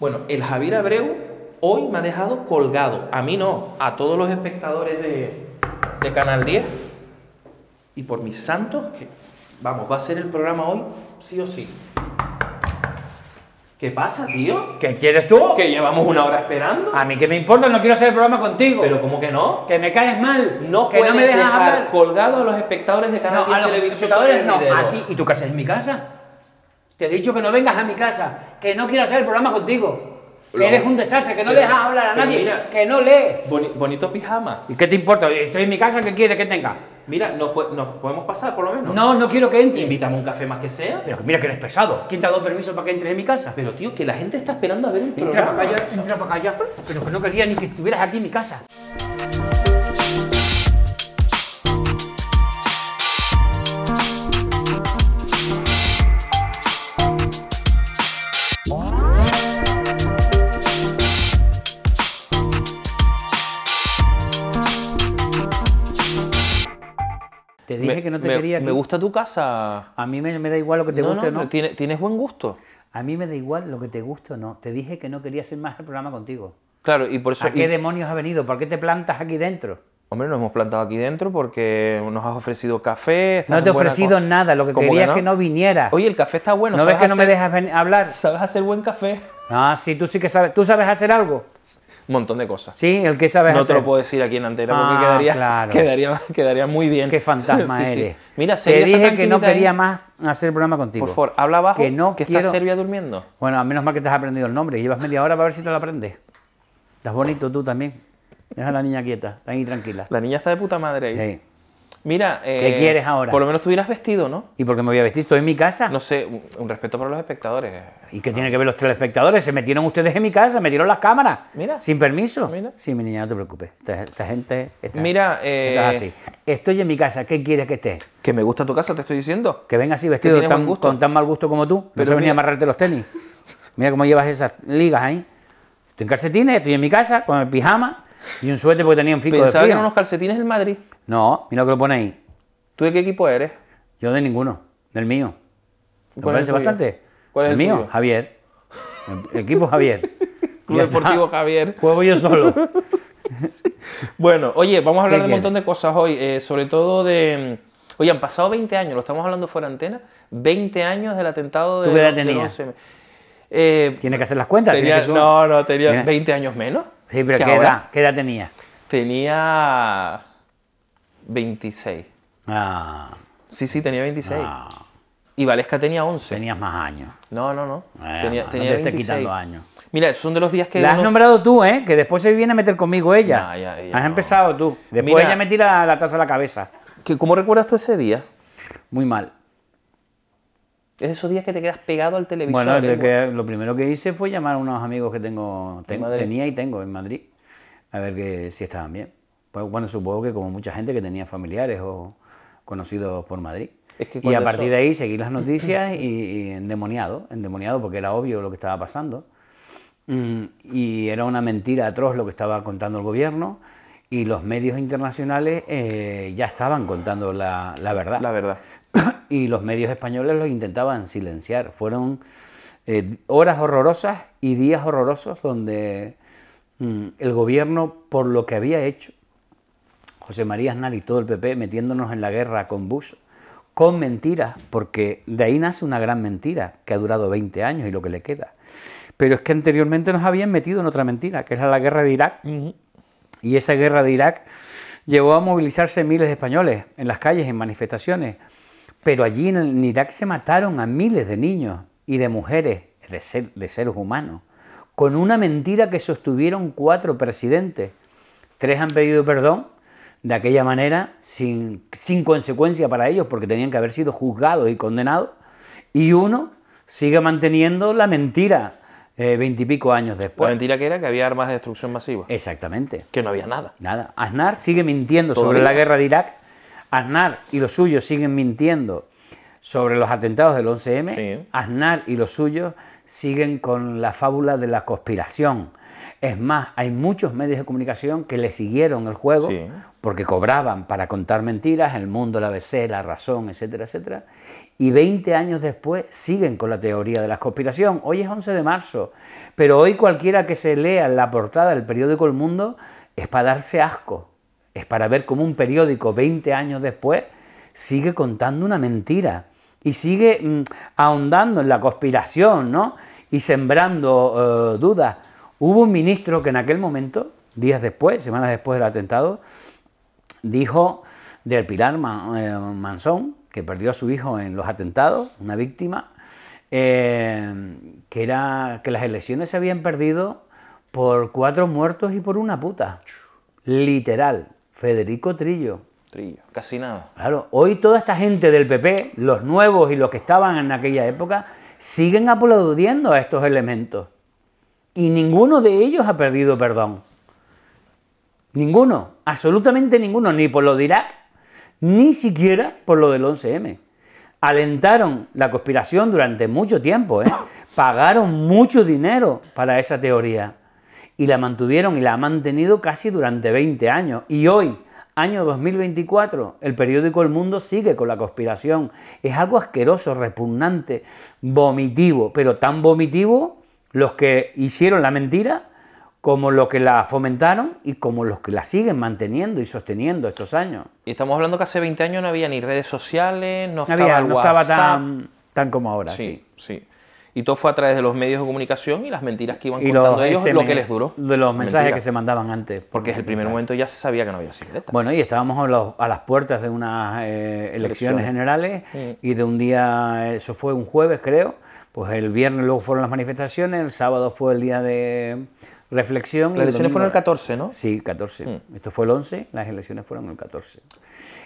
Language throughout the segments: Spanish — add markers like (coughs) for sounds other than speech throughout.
Bueno, el Javier Abreu hoy me ha dejado colgado. A mí no, a todos los espectadores de, Canal 10. Y por mis santos, que vamos, va a ser el programa hoy, sí o sí. ¿Qué pasa, tío? ¿Qué quieres tú? Que llevamos una hora esperando. A mí que me importa, no quiero hacer el programa contigo. ¿Pero cómo que no? Que me caes mal. No que no me dejas dejar colgado a los espectadores de Canal 10 a los no, a ti. ¿Y tú casa haces en mi casa? Te he dicho que no vengas a mi casa, que no quiero hacer el programa contigo. Que eres un desastre, que no dejas hablar a nadie, que no lee, bonito pijama. ¿Y qué te importa? Estoy en mi casa, ¿qué quieres que tenga? Mira, nos, podemos pasar por lo menos. No, no quiero que entre. Invítame un café más que sea. Pero mira que eres pesado. ¿Quién te ha dado permiso para que entres en mi casa? Pero tío, que la gente está esperando a ver programa. Entra para acá, entra Pero que no quería ni que estuvieras aquí en mi casa. Te dije me, que no te quería. Me gusta tu casa. A mí me, da igual lo que te guste no, o no. Tienes, buen gusto. A mí me da igual lo que te guste o no. Te dije que no quería hacer más el programa contigo. Claro, y por eso. ¿A qué demonios has venido? ¿Por qué te plantas aquí dentro? Hombre, nos hemos plantado aquí dentro porque nos has ofrecido café. No te he ofrecido nada, lo que quería que no? es que no vinieras. Oye, el café está bueno. ¿No ves que no me dejas hablar? ¿Sabes hacer buen café? Ah, sí, tú sí que sabes. ¿Tú sabes hacer algo? un montón de cosas. Sí, el que sabes No te lo puedo decir aquí en entera, porque ah, quedaría, quedaría, muy bien. Qué fantasma (laughs) eres. Mira, Te dije que no quería más hacer el programa contigo. Por favor, habla abajo que, no que está Serbia durmiendo. Bueno, a menos más que te has aprendido el nombre. Llevas media hora para ver si te lo aprendes. Estás bonito tú también. Deja la niña quieta, está ahí tranquila. La niña está de puta madre ahí. Mira, ¿qué eh, quieres ahora? Por lo menos estuvieras vestido, ¿no? ¿Y por qué me voy a vestir? ¿Estoy en mi casa? No sé, un, respeto para los espectadores. ¿Y qué tienen tiene que ver los telespectadores? Se metieron ustedes en mi casa, metieron las cámaras. Mira. Sin permiso. Mira. Sí, mi niña, no te preocupes. Esta, gente. está Mira, estás eh, así. Estoy en mi casa, ¿qué quieres que esté? Que me gusta tu casa, te estoy diciendo. Que venga así vestido tan, con tan mal gusto como tú. Pero venía a amarrarte los tenis. Mira cómo llevas esas ligas ahí. Estoy en calcetines, estoy en mi casa, con el pijama y un suéter porque tenía un fico de frío. que eran unos calcetines en Madrid. No, mira lo que lo pone ahí. ¿Tú de qué equipo eres? Yo de ninguno, del mío. ¿Te parece bastante? ¿Cuál es el, el mío? Javier. equipo Javier. (laughs) Club Deportivo Javier. Juego yo solo. (laughs) bueno, oye, vamos a hablar de un montón de cosas hoy, eh, sobre todo de... Mm, oye, han pasado 20 años, lo estamos hablando fuera de antena, 20 años del atentado de... ¿Tú qué edad tenías? Eh, tiene que hacer las cuentas. no, no, tenía 20 años menos. Sí, pero ¿qué edad, ¿qué edad tenía? Tenía 26. Ah. Sí, sí, tenía 26. Ah. Y Valesca tenía 11. Tenías más años. No, no, no. años. Mira, son de los días que. La has nombrado tú, ¿eh? Que después se viene a meter conmigo ella. has empezado tú. Después ella me tira la taza a la cabeza. ¿Cómo recuerdas tú ese día? Muy mal. Es esos días que te quedas pegado al televisor. Bueno, lo primero que hice fue llamar a unos amigos que tengo, tenía y tengo en Madrid. A ver que si estaban bien. Pues, bueno, supongo que como mucha gente que tenía familiares o conocidos por Madrid. y a partir de ahí seguí las noticias y, endemoniado, endemoniado porque era obvio lo que estaba pasando. Mm, y era una mentira atroz lo que estaba contando el gobierno y los medios internacionales eh, ya estaban contando la, verdad. La verdad. (clears throat) Y los medios españoles los intentaban silenciar. Fueron eh, horas horrorosas y días horrorosos donde mm, el gobierno, por lo que había hecho, José María Aznar y todo el PP metiéndonos en la guerra con Bush con mentiras, porque de ahí nace una gran mentira que ha durado 20 años y lo que le queda. Pero es que anteriormente nos habían metido en otra mentira, que era la guerra de Irak. Y esa guerra de Irak llevó a movilizarse miles de españoles en las calles, en manifestaciones. Pero allí en Irak se mataron a miles de niños y de mujeres, de seres humanos, con una mentira que sostuvieron cuatro presidentes. Tres han pedido perdón de aquella manera, sin, sin consecuencia para ellos, porque tenían que haber sido juzgados y condenados, y uno sigue manteniendo la mentira eh, veintipico años después. La mentira que era que había armas de destrucción masiva. Exactamente. Que no había nada. Nada. Aznar sigue mintiendo sobre la guerra de Irak. Aznar y los suyos siguen mintiendo sobre los atentados del 11M, Aznar y los suyos siguen con la fábula de la conspiración. Es más, hay muchos medios de comunicación que le siguieron el juego porque cobraban para contar mentiras, El Mundo, la ABC, La Razón, etcétera, etcétera. Y 20 años después siguen con la teoría de la conspiración. Hoy es 11 de marzo, pero hoy cualquiera que se lea la portada del periódico El Mundo es para darse asco, es para ver cómo un periódico 20 años después sigue contando una mentira y sigue mm, ahondando en la conspiración ¿no? y sembrando eh, dudas. Hubo un ministro que en aquel momento, días después, semanas después del atentado, dijo del Pilar eh, Mansón, que perdió a su hijo en los atentados, una víctima, eh, que, era, que las elecciones se habían perdido por cuatro muertos y por una puta. Literal, Federico Trillo, casi nada. Claro, hoy toda esta gente del PP, los nuevos y los que estaban en aquella época, siguen aplaudiendo a estos elementos. Y ninguno de ellos ha perdido perdón. Ninguno, absolutamente ninguno, ni por lo de Irak, ni siquiera por lo del 11M. Alentaron la conspiración durante mucho tiempo, ¿eh? (coughs) pagaron mucho dinero para esa teoría y la mantuvieron y la han mantenido casi durante 20 años. Y hoy, año 2024, el periódico El Mundo sigue con la conspiración. Es algo asqueroso, repugnante, vomitivo, pero tan vomitivo los que hicieron la mentira como los que la fomentaron y como los que la siguen manteniendo y sosteniendo estos años. Y estamos hablando que hace 20 años no había ni redes sociales, no, estaba, había, no estaba tan, como ahora. sí. sí. Y todo fue a través de los medios de comunicación y las mentiras que iban contando ellos, lo que les duró. De los mensajes que se mandaban antes. Porque es el primer momento ya se sabía que no había sido. Bueno, y estábamos a, las puertas de unas eh, elecciones, generales mm. y de un día, eso fue un jueves creo, pues el viernes luego fueron las manifestaciones, el sábado fue el día de reflexión. Las elecciones fueron el 14, ¿no? Sí, 14. Esto fue el 11, las elecciones fueron el 14.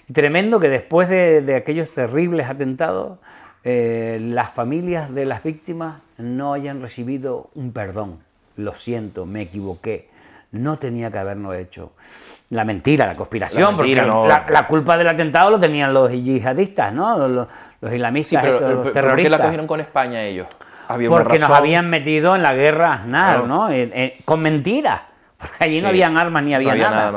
Y tremendo que después de aquellos terribles atentados eh, las familias de las víctimas no hayan recibido un perdón. Lo siento, me equivoqué. No tenía que habernos hecho. La mentira, la conspiración, porque la, culpa del atentado lo tenían los yihadistas, ¿no? Los, los, islamistas, los eh, terroristas. ¿Por qué la cogieron con España ellos? porque nos habían metido en la guerra Aznar, ¿no? con mentiras. Porque allí no habían armas ni había, nada.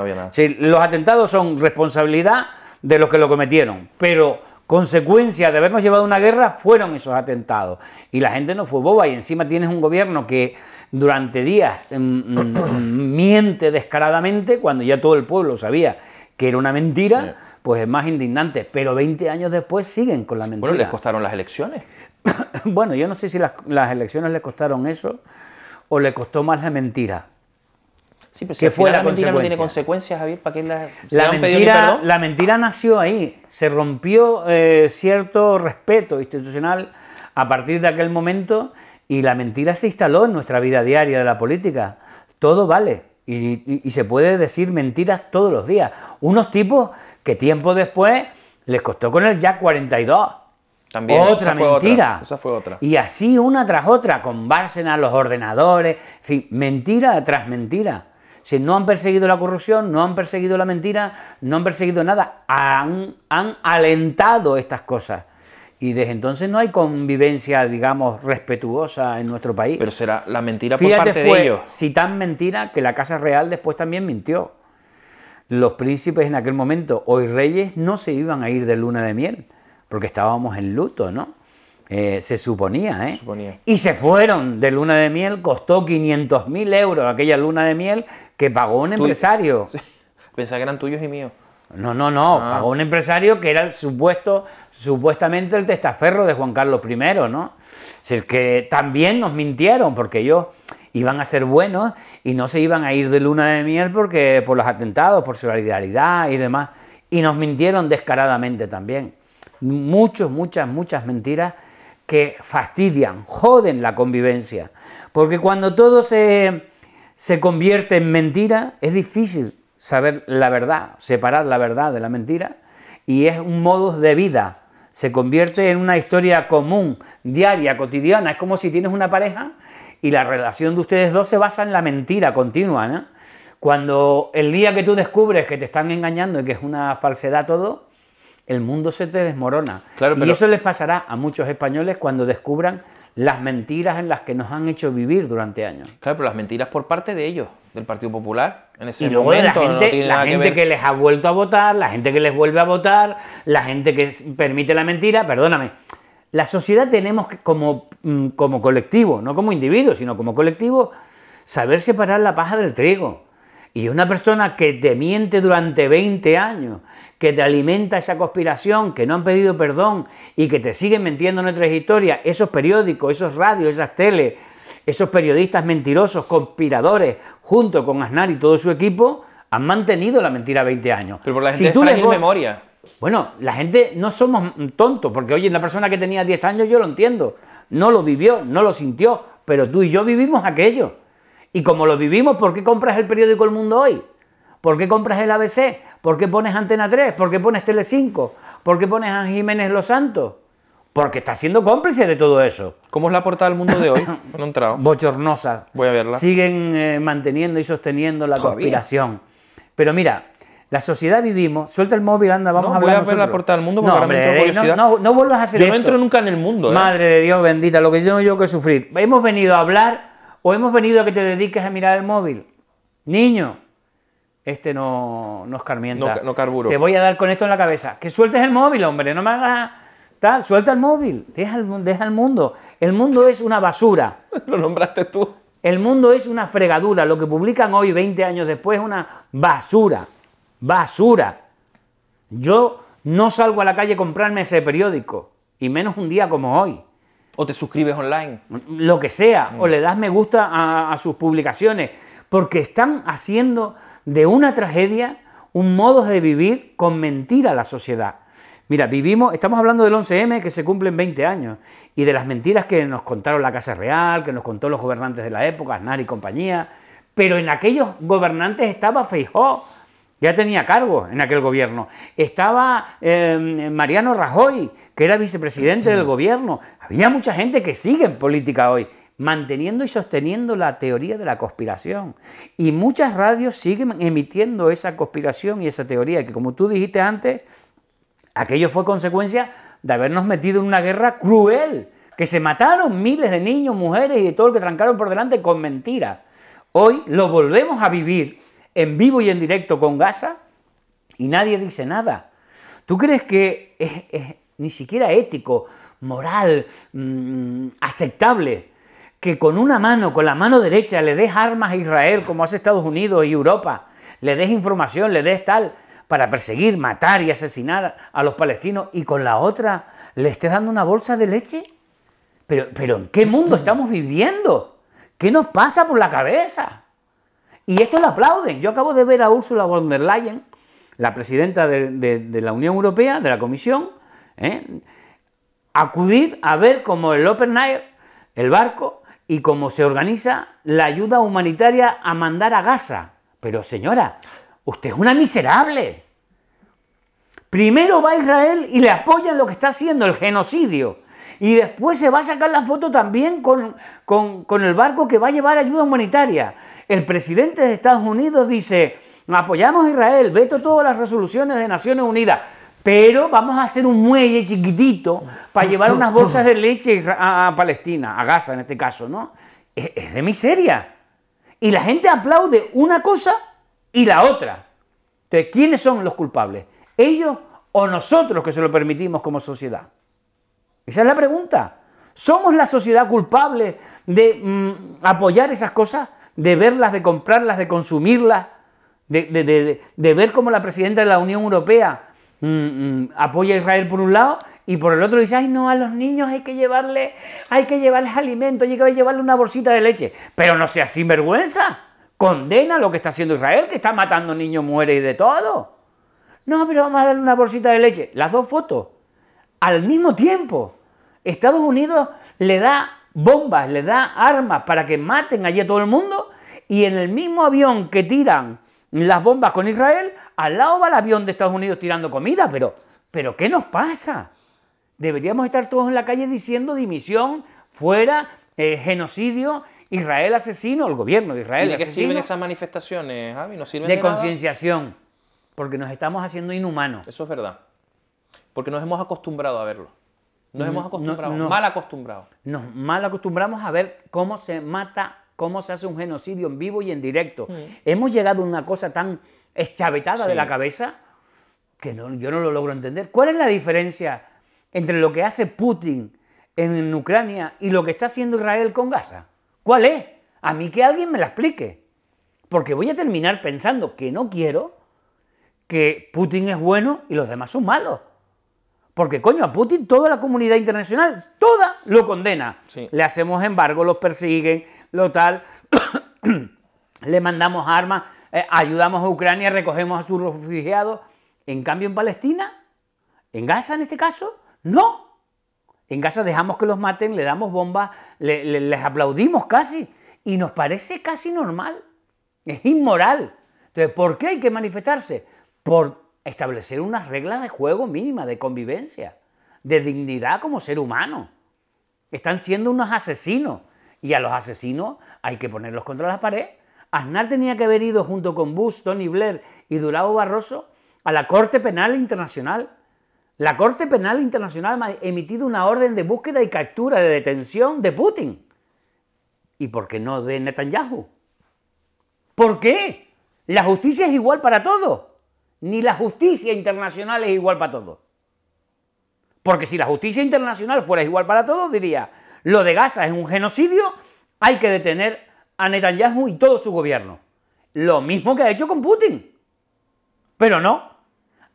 los atentados son responsabilidad de los que lo cometieron, pero consecuencia de habernos llevado una guerra fueron esos atentados. Y la gente no fue boba y encima tienes un gobierno que durante días mm, mm, miente descaradamente cuando ya todo el pueblo sabía que era una mentira, pues es más indignante. Pero 20 años después siguen con la mentira. Bueno, les costaron las elecciones. (coughs) bueno, yo no sé si las, las elecciones les costaron eso o le costó más la mentira. Sí, fue la, mentira no tiene consecuencias, Javier, ¿para la, la mentira? La mentira nació ahí, se rompió eh, cierto respeto institucional a partir de aquel momento y la mentira se instaló en nuestra vida diaria de la política. Todo vale y, se puede decir mentiras todos los días. Unos tipos que tiempo después les costó con el ya 42. También, otra mentira. esa fue otra. Y así una tras otra, con Bárcenas, los ordenadores, en fin, mentira tras mentira. Si no han perseguido la corrupción, no han perseguido la mentira, no han perseguido nada, han, han alentado estas cosas. Y desde entonces no hay convivencia, digamos, respetuosa en nuestro país. Pero será la mentira por parte de ellos. Si tan mentira que la Casa Real después también mintió. Los príncipes en aquel momento, hoy reyes, no se iban a ir de luna de miel, porque estábamos en luto, ¿no? Eh, se suponía, ¿eh? Y se fueron de luna de miel, costó 500.000 euros aquella luna de miel que pagó un empresario. (laughs) Pensaba que eran tuyos y míos. No, no, no, ah. pagó un empresario que era el supuesto, supuestamente el testaferro de Juan Carlos I, ¿no? Es que también nos mintieron porque ellos iban a ser buenos y no se iban a ir de luna de miel porque por los atentados, por solidaridad y demás. Y nos mintieron descaradamente también. Muchos, muchas, muchas mentiras que fastidian, joden la convivencia. Porque cuando todo se, convierte en mentira, es difícil saber la verdad, separar la verdad de la mentira, y es un modus de vida. Se convierte en una historia común, diaria, cotidiana. Es como si tienes una pareja y la relación de ustedes dos se basa en la mentira continua. Cuando el día que tú descubres que te están engañando y que es una falsedad todo, el mundo se te desmorona. Claro, Y eso les pasará a muchos españoles cuando descubran las mentiras en las que nos han hecho vivir durante años. Claro, pero las mentiras por parte de ellos, del Partido Popular, en ese y luego momento, la gente, que, les ha vuelto a votar, la gente que les vuelve a votar, la gente que permite la mentira, perdóname. La sociedad tenemos que, como, mm, como colectivo, no como individuo, sino como colectivo, saber separar la paja del trigo. Y una persona que te miente durante 20 años, que te alimenta esa conspiración, que no han pedido perdón y que te siguen mintiendo nuestras historias, esos periódicos, esos radios, esas teles, esos periodistas mentirosos, conspiradores, junto con Aznar y todo su equipo, han mantenido la mentira 20 años. Pero por la gente si tú memoria. Bueno, la gente no somos tontos, porque oye, una persona que tenía 10 años yo lo entiendo, no lo vivió, no lo sintió, pero tú y yo vivimos aquello. Y como lo vivimos, ¿por qué compras el periódico El Mundo hoy? ¿Por qué compras el ABC? ¿Por qué pones Antena 3? ¿Por qué pones Tele 5? ¿Por qué pones a Jiménez Los Santos? Porque está siendo cómplice de todo eso. ¿Cómo es la portada del mundo de hoy? (coughs) No entrado. Bochornosa. Voy a verla. Siguen eh, manteniendo y sosteniendo la conspiración. Pero mira, la sociedad vivimos. Suelta el móvil, anda, vamos a hablar. Voy a ver la portada del mundo porque eh, no, hombre, No, vuelvas a hacer Yo no entro nunca en el mundo. ¿eh? Madre de Dios bendita, lo que yo tengo yo que sufrir. Hemos venido a hablar o hemos venido a que te dediques a mirar el móvil. Niño, este no, nos carmienta. No, carburo. Te voy a dar con esto en la cabeza. Que sueltes el móvil, hombre, no me hagas tal. Suelta el móvil, deja el, deja el mundo. El mundo es una basura. (laughs) Lo nombraste tú. El mundo es una fregadura. Lo que publican hoy, 20 años después, es una basura. Basura. Yo no salgo a la calle a comprarme ese periódico, y menos un día como hoy o te suscribes online. Lo que sea, o mm. le das me gusta a, sus publicaciones, porque están haciendo de una tragedia un modo de vivir con mentira a la sociedad. Mira, vivimos, estamos hablando del 11M que se cumplen 20 años y de las mentiras que nos contaron la Casa Real, que nos contó los gobernantes de la época, Aznar y compañía, pero en aquellos gobernantes estaba Feijó ya tenía cargo en aquel gobierno. Estaba em, Mariano Rajoy, que era vicepresidente del gobierno. Había mucha gente que sigue en política hoy, manteniendo y sosteniendo la teoría de la conspiración. Y muchas radios siguen emitiendo esa conspiración y esa teoría, que como tú dijiste antes, aquello fue consecuencia de habernos metido en una guerra cruel, que se mataron miles de niños, mujeres y de todo lo que trancaron por delante con mentiras. Hoy lo volvemos a vivir en vivo y en directo con Gaza y nadie dice nada. ¿Tú crees que es, ni siquiera ético, moral, mm, aceptable que con una mano, con la mano derecha, le des armas a Israel como hace Estados Unidos y Europa, le des información, le des tal, para perseguir, matar y asesinar a los palestinos y con la otra le estés dando una bolsa de leche? Pero, pero ¿en qué mundo (clears throat) estamos viviendo? ¿Qué nos pasa por la cabeza? Y esto lo aplauden. Yo acabo de ver a Ursula von der Leyen, la presidenta de, la Unión Europea, de la Comisión, ¿eh? acudir a ver cómo el Open Air, el barco, y cómo se organiza la ayuda humanitaria a mandar a Gaza. Pero señora, usted es una miserable. Primero va a Israel y le en lo que está haciendo el genocidio y después se va a sacar la foto también con, el barco que va a llevar ayuda humanitaria. El presidente de Estados Unidos dice, apoyamos a Israel, veto todas las resoluciones de Naciones Unidas. Pero vamos a hacer un muelle chiquitito para llevar unas bolsas de leche a Palestina, a Gaza en este caso, ¿no? Es de miseria. Y la gente aplaude una cosa y la otra. ¿De ¿quiénes son los culpables? ¿Ellos o nosotros que se lo permitimos como sociedad? Esa es la pregunta. ¿Somos la sociedad culpable de mm, apoyar esas cosas? ¿De verlas, de comprarlas, de consumirlas? ¿De, ver cómo la presidenta de la Unión Europea mm, mm, apoya a Israel por un lado y por el otro dice, ay no, a los niños hay que llevarles hay que llevarles alimento, hay que llevarles una bolsita de leche. Pero no seas sinvergüenza. Condena lo que está haciendo Israel, que está matando niños, muere y de todo. No, pero vamos a darle una bolsita de leche. Las dos fotos. Al mismo tiempo. Estados Unidos le da bombas, le da armas para que maten allí a todo el mundo y en el mismo avión que tiran las bombas con Israel, al lado va el avión de Estados Unidos tirando comida, pero, pero ¿qué nos pasa? Deberíamos estar todos en la calle diciendo dimisión, fuera, eh, genocidio, Israel asesino, el gobierno de Israel de qué sirven esas manifestaciones, Javi? de concienciación, porque nos estamos haciendo inhumanos. Eso es verdad, porque nos hemos acostumbrado a verlo. Nos hemos acostumbrado, nos mal acostumbrado. Nos mal acostumbramos a ver cómo se mata, cómo se hace un genocidio en vivo y en directo. Mm. Hemos llegado a una cosa tan eschavetada de la cabeza que no, yo no lo logro entender. ¿Cuál es la diferencia entre lo que hace Putin en Ucrania y lo que está haciendo Israel con Gaza? ¿Cuál es? A mí que alguien me la explique. Porque voy a terminar pensando que no quiero que Putin es bueno y los demás son malos. Porque, coño, a Putin toda la comunidad internacional, toda lo condena. Le hacemos embargo, los persiguen, lo tal, (coughs) le mandamos armas, eh, ayudamos a Ucrania, recogemos a sus refugiados. En cambio, en Palestina, en Gaza en este caso, no. En Gaza dejamos que los maten, le damos bombas, les aplaudimos casi. Y nos parece casi normal. Es inmoral. Entonces, ¿por qué hay que manifestarse? Por establecer unas reglas de juego mínimas, de convivencia, de dignidad como ser humano. Están siendo unos asesinos y a los asesinos hay que ponerlos contra la pared. Aznar tenía que haber ido junto con Bush, Tony Blair y Durao Barroso a la Corte Penal Internacional. La Corte Penal Internacional ha emitido una orden de búsqueda y captura de detención de Putin. ¿Y por qué no de Netanyahu? ¿Por qué? La justicia es igual para todos ni la justicia internacional es igual para todos. Porque si la justicia internacional fuera igual para todos, diría, lo de Gaza es un genocidio, hay que detener a Netanyahu y todo su gobierno. Lo mismo que ha hecho con Putin. Pero no.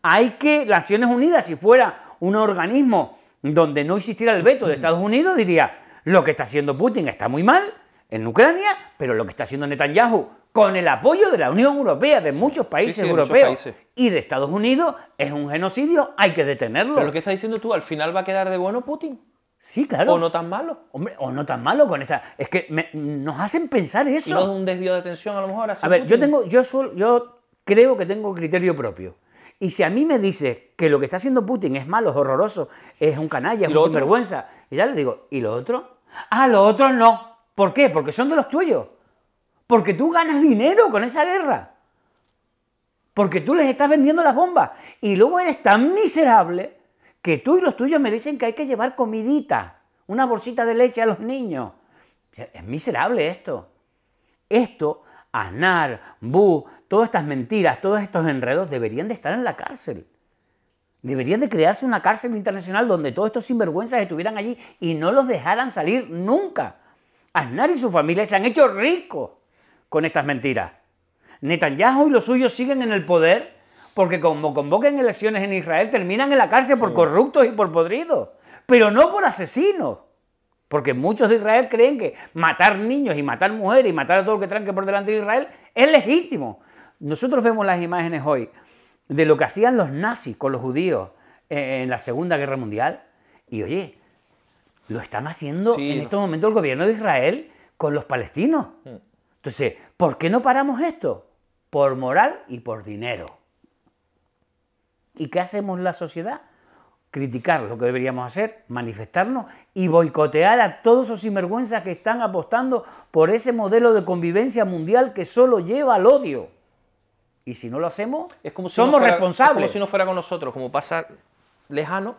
Hay que las Naciones Unidas, si fuera un organismo donde no existiera el veto de Estados Unidos, diría, lo que está haciendo Putin está muy mal en Ucrania, pero lo que está haciendo Netanyahu con el apoyo de la Unión Europea, de muchos países europeos y de Estados Unidos, es un genocidio, hay que detenerlo. Pero lo que estás diciendo tú, al final va a quedar de bueno Putin. Sí, claro. O no tan malo. Hombre, o no tan malo con esa. Es que nos hacen pensar eso. Y no es un desvío de atención a lo mejor. Hacia a ver, yo tengo, yo yo creo que tengo criterio propio. Y si a mí me dices que lo que está haciendo Putin es malo, es horroroso, es un canalla, es un y ya le digo, ¿y lo otro? Ah, lo otros no. ¿Por qué? Porque son de los tuyos. Porque tú ganas dinero con esa guerra. Porque tú les estás vendiendo las bombas. Y luego eres tan miserable que tú y los tuyos me dicen que hay que llevar comidita, una bolsita de leche a los niños. Es miserable esto. Esto, Aznar, Bu, todas estas mentiras, todos estos enredos deberían de estar en la cárcel. Deberían de crearse una cárcel internacional donde todos estos sinvergüenzas estuvieran allí y no los dejaran salir nunca. Aznar y su familia se han hecho ricos con estas mentiras. Netanyahu y los suyos siguen en el poder porque como convoquen elecciones en Israel terminan en la cárcel por corruptos y por podridos, pero no por asesinos. Porque muchos de Israel creen que matar niños y matar mujeres y matar a todo lo que tranque por delante de Israel es legítimo. Nosotros vemos las imágenes hoy de lo que hacían los nazis con los judíos eh, en la Segunda Guerra Mundial. Y oye, lo están haciendo en estos momentos el gobierno de Israel con los palestinos. Mm. Entonces, ¿Por qué no paramos esto? Por moral y por dinero. ¿Y qué hacemos la sociedad? Criticar lo que deberíamos hacer, manifestarnos y boicotear a todos esos sinvergüenzas que están apostando por ese modelo de convivencia mundial que solo lleva al odio. Y si no lo hacemos, es como somos responsables. si no fuera con nosotros, como pasa lejano,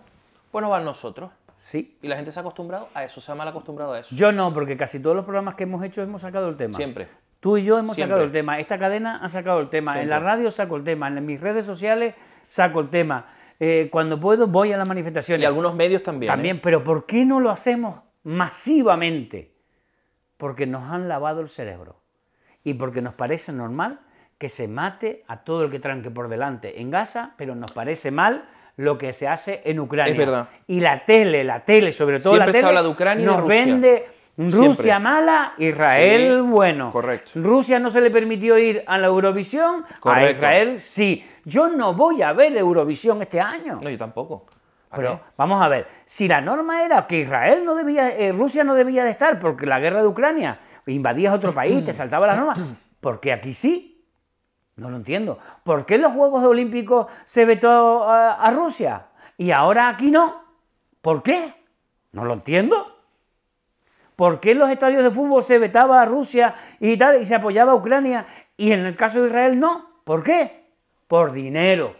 pues no van nosotros. Sí. Y la gente se ha acostumbrado a eso, se ha mal acostumbrado a eso. Yo no, porque casi todos los programas que hemos hecho hemos sacado el tema. Siempre. Tú y yo hemos sacado el tema. Esta cadena ha sacado el tema. En la radio saco el tema. En mis redes sociales saco el tema. Eh, cuando puedo voy a las manifestaciones. Y algunos medios también. También, ¿eh? pero ¿por qué no lo hacemos masivamente? Porque nos han lavado el cerebro. Y porque nos parece normal que se mate a todo el que tranque por delante en Gaza, pero nos parece mal lo que se hace en Ucrania. Es verdad. Y la tele, la tele, sobre todo la tele, de Ucrania nos vende Rusia mala, Israel bueno. Correcto. Rusia no se le permitió ir a la Eurovisión, a Israel sí. Yo no voy a ver Eurovisión este año. No, yo tampoco. Pero vamos a ver, si la norma era que Israel no debía, eh, Rusia no debía de estar porque la guerra de Ucrania, invadías otro país, te saltaba la norma, (clears throat) porque aquí sí. No lo entiendo. ¿Por qué en los Juegos Olímpicos se vetó a, eh, a Rusia y ahora aquí no? ¿Por qué? No lo entiendo. ¿Por qué en los estadios de fútbol se vetaba a Rusia y se apoyaba a Ucrania y en el caso de Israel no? ¿Por qué? Por dinero,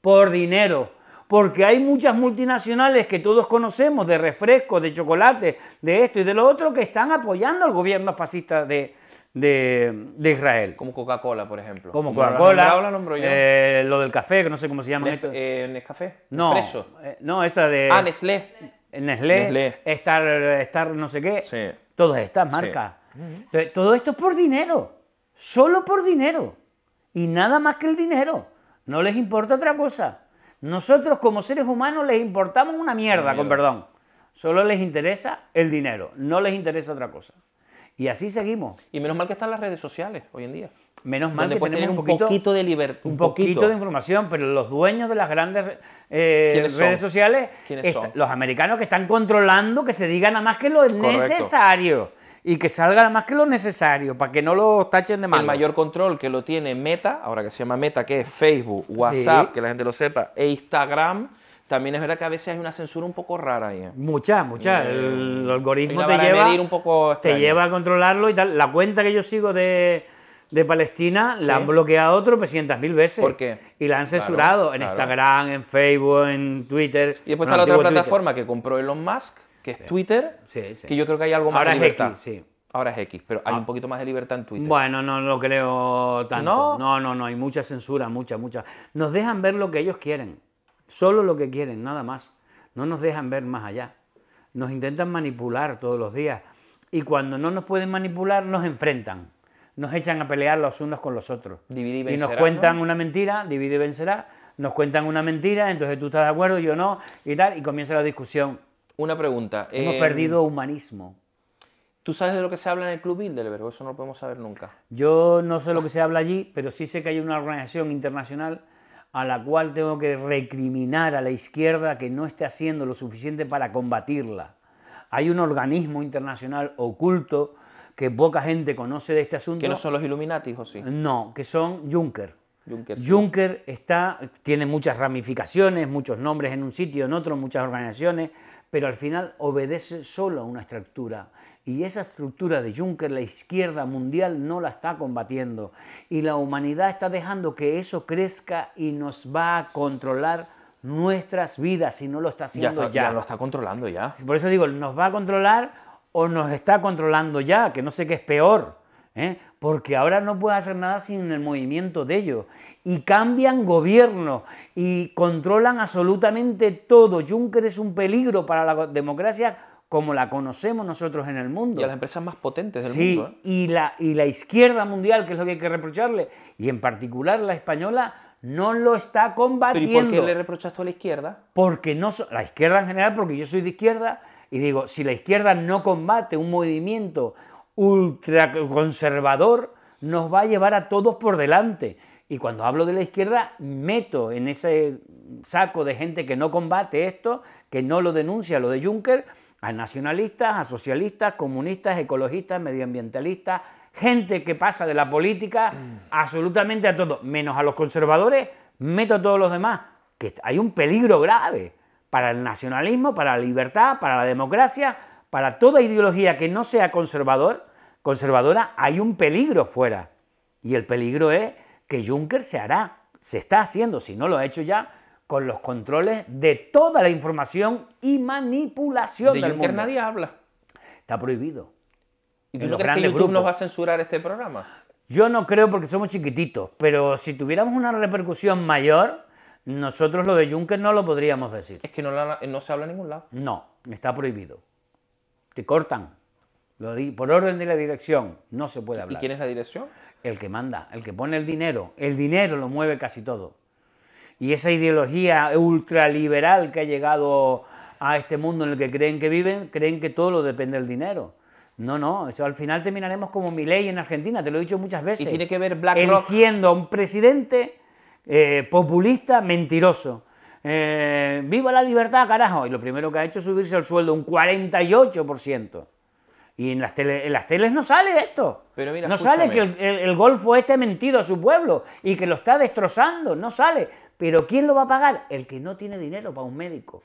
por dinero. Porque hay muchas multinacionales que todos conocemos de refresco de chocolate, de esto y de lo otro que están apoyando al gobierno fascista de, Israel. Como Coca-Cola, por ejemplo. Como Coca-Cola. Eh, lo del café, que no sé cómo se llama. esto. Eh, ¿Nescafé? No. Eh, no, esta de. Ah, Nestlé, Star, no sé qué, todas estas marcas. todo esto es por dinero, solo por dinero y nada más que el dinero. No les importa otra cosa. Nosotros como seres humanos les importamos una mierda. con perdón. Solo les interesa el dinero, no les interesa otra cosa. Y así seguimos. Y menos mal que están las redes sociales hoy en día. Menos mal que tenemos un poquito, de libertad. Un, poquito, de información, pero los dueños de las grandes eh, redes sociales, los americanos que están controlando que se diga nada más que lo necesario y que salga nada más que lo necesario para que no lo tachen de mal. El mayor control que lo tiene Meta, ahora que se llama Meta, que es Facebook, WhatsApp, que la gente lo sepa, e Instagram. También es verdad que a veces hay una censura un poco rara ahí. ¿eh? Mucha, mucha. Eh, el, algoritmo te lleva, un poco te lleva a controlarlo y tal. La cuenta que yo sigo de, de Palestina la han bloqueado 300.000 veces. ¿Por qué? Y la han censurado en Instagram, en Facebook, en Twitter. Y después está la otra plataforma que compró Elon Musk, que es Twitter, que yo creo que hay algo más Ahora de libertad. Es X, Ahora es X, pero hay ah. un poquito más de libertad en Twitter. Bueno, no lo creo tanto. ¿No? no, no, no, hay mucha censura, mucha, mucha. Nos dejan ver lo que ellos quieren, solo lo que quieren, nada más. No nos dejan ver más allá. Nos intentan manipular todos los días y cuando no nos pueden manipular nos enfrentan nos echan a pelear los unos con los otros. Divide y, nos cuentan una mentira, divide y vencerá, nos cuentan una mentira, entonces tú estás de acuerdo, yo no, y tal, y comienza la discusión. Una pregunta. Hemos em, perdido humanismo. ¿Tú sabes de lo que se habla en el Club Bilderberg? Eso no lo podemos saber nunca. Yo no sé lo que se habla allí, pero sí sé que hay una organización internacional a la cual tengo que recriminar a la izquierda que no esté haciendo lo suficiente para combatirla. Hay un organismo internacional oculto que poca gente conoce de este asunto. ¿Que no son los Illuminati, sí No, que son Juncker. Juncker, está, tiene muchas ramificaciones, muchos nombres en un sitio, en otro, muchas organizaciones, pero al final obedece solo a una estructura. Y esa estructura de Juncker, la izquierda mundial, no la está combatiendo. Y la humanidad está dejando que eso crezca y nos va a controlar nuestras vidas y no lo está haciendo ya. ya. ya lo está controlando ya. Por eso digo, nos va a controlar o nos está controlando ya, que no sé qué es peor, ¿eh? porque ahora no puede hacer nada sin el movimiento de ellos. Y cambian gobierno y controlan absolutamente todo. Juncker es un peligro para la democracia como la conocemos nosotros en el mundo. Y a las empresas más potentes del mundo. ¿eh? Y, la, y la izquierda mundial, que es lo que hay que reprocharle, y en particular la española, no lo está combatiendo. por qué le reprochas tú a la izquierda? Porque no, la izquierda en general, porque yo soy de izquierda, y digo, si la izquierda no combate un movimiento ultraconservador, nos va a llevar a todos por delante. Y cuando hablo de la izquierda, meto en ese saco de gente que no combate esto, que no lo denuncia lo de Juncker, a nacionalistas, a socialistas, comunistas, ecologistas, medioambientalistas, gente que pasa de la política mm. absolutamente a todos, menos a los conservadores, meto a todos los demás, que hay un peligro grave para el nacionalismo, para la libertad, para la democracia, para toda ideología que no sea conservador, conservadora, hay un peligro fuera. Y el peligro es que Juncker se hará, se está haciendo, si no lo ha hecho ya, con los controles de toda la información y manipulación de del Juncker nadie habla. Está prohibido. ¿Y los grandes que grupos. nos va a censurar este programa? Yo no creo porque somos chiquititos, pero si tuviéramos una repercusión mayor, nosotros lo de Juncker no lo podríamos decir. Es que no, se habla en ningún lado. No, está prohibido. Te cortan. Lo di, por orden de la dirección no se puede hablar. ¿Y quién es la dirección? El que manda, el que pone el dinero. El dinero lo mueve casi todo. Y esa ideología ultraliberal que ha llegado a este mundo en el que creen que viven, creen que todo lo depende del dinero. No, no, eso al final terminaremos como mi ley en Argentina, te lo he dicho muchas veces. Y tiene que ver BlackRock. Eligiendo a un presidente eh, populista, mentiroso. Eh, ¡Viva la libertad, carajo! Y lo primero que ha hecho es subirse el sueldo un 48%. Y en las, teles no sale esto. no sale que el, Golfo este mentido a su pueblo y que lo está destrozando. No sale. Pero ¿quién lo va a pagar? El que no tiene dinero para un médico.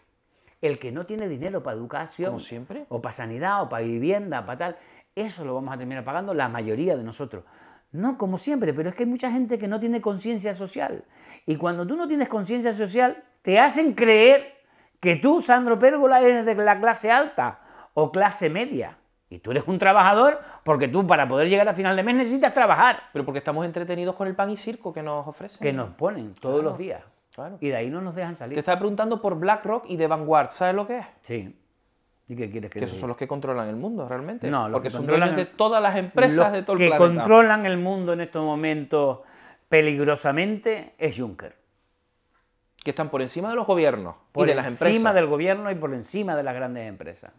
El que no tiene dinero para educación. siempre. O para sanidad, o para vivienda, para tal. Eso lo vamos a terminar pagando la mayoría de nosotros. No, como siempre, pero es que hay mucha gente que no tiene conciencia social. Y cuando tú no tienes conciencia social, te hacen creer que tú, Sandro Pérgola, eres de la clase alta o clase media. Y tú eres un trabajador porque tú para poder llegar a final de mes necesitas trabajar. Pero porque estamos entretenidos con el pan y circo que nos ofrecen. Que nos ponen todos los días. Y de ahí no nos dejan salir. Te estaba preguntando por BlackRock y de Vanguard. ¿Sabes lo que es? Sí. ¿Y qué quieres que esos son los que controlan el mundo realmente. No, porque son dueños de todas las empresas de todo el que que controlan el mundo en estos momentos peligrosamente es Juncker. Que están por encima de los gobiernos y de las empresas. Por encima del gobierno y por encima de las grandes empresas.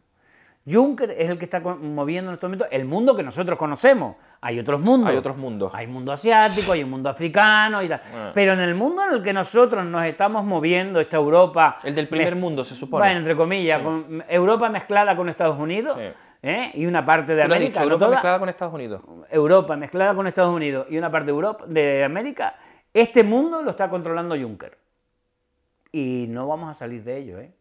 Juncker es el que está moviendo en este momento el mundo que nosotros conocemos. Hay otros mundos. Hay otros mundos. Hay mundo asiático, hay un mundo africano y ah. Pero en el mundo en el que nosotros nos estamos moviendo, esta Europa. El del primer mundo, se supone. Bueno, entre comillas, Europa mezclada con Estados Unidos. ¿eh? Y una parte de América. Europa mezclada con Estados Unidos. Europa mezclada con Estados Unidos y una parte de, Europa, de América. Este mundo lo está controlando Juncker. Y no vamos a salir de ello, ¿eh?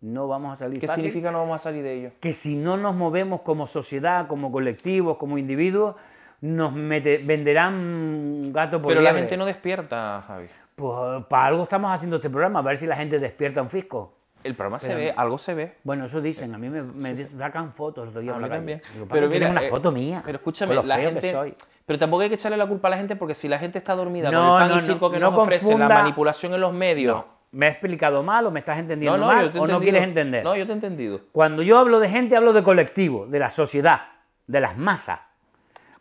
no vamos a salir. ¿Qué significa no vamos a salir de ello? Que si no nos movemos como sociedad, como colectivos, como individuos, nos mete, venderán gato por Pero la gente no despierta, Javi. Pues para algo estamos haciendo este programa, a ver si la gente despierta un fisco. El programa se ve, algo se ve. Bueno, eso dicen, eh, a mí me, sacan fotos A mí también. pero mira, una eh, foto mía. Pero escúchame, la gente, Pero tampoco hay que echarle la culpa a la gente porque si la gente está dormida no, con el no, que no ofrece, la manipulación en los medios ¿Me has explicado mal o me estás entendiendo mal o no quieres entender? No, yo te he entendido. Cuando yo hablo de gente, hablo de colectivo, de la sociedad, de las masas.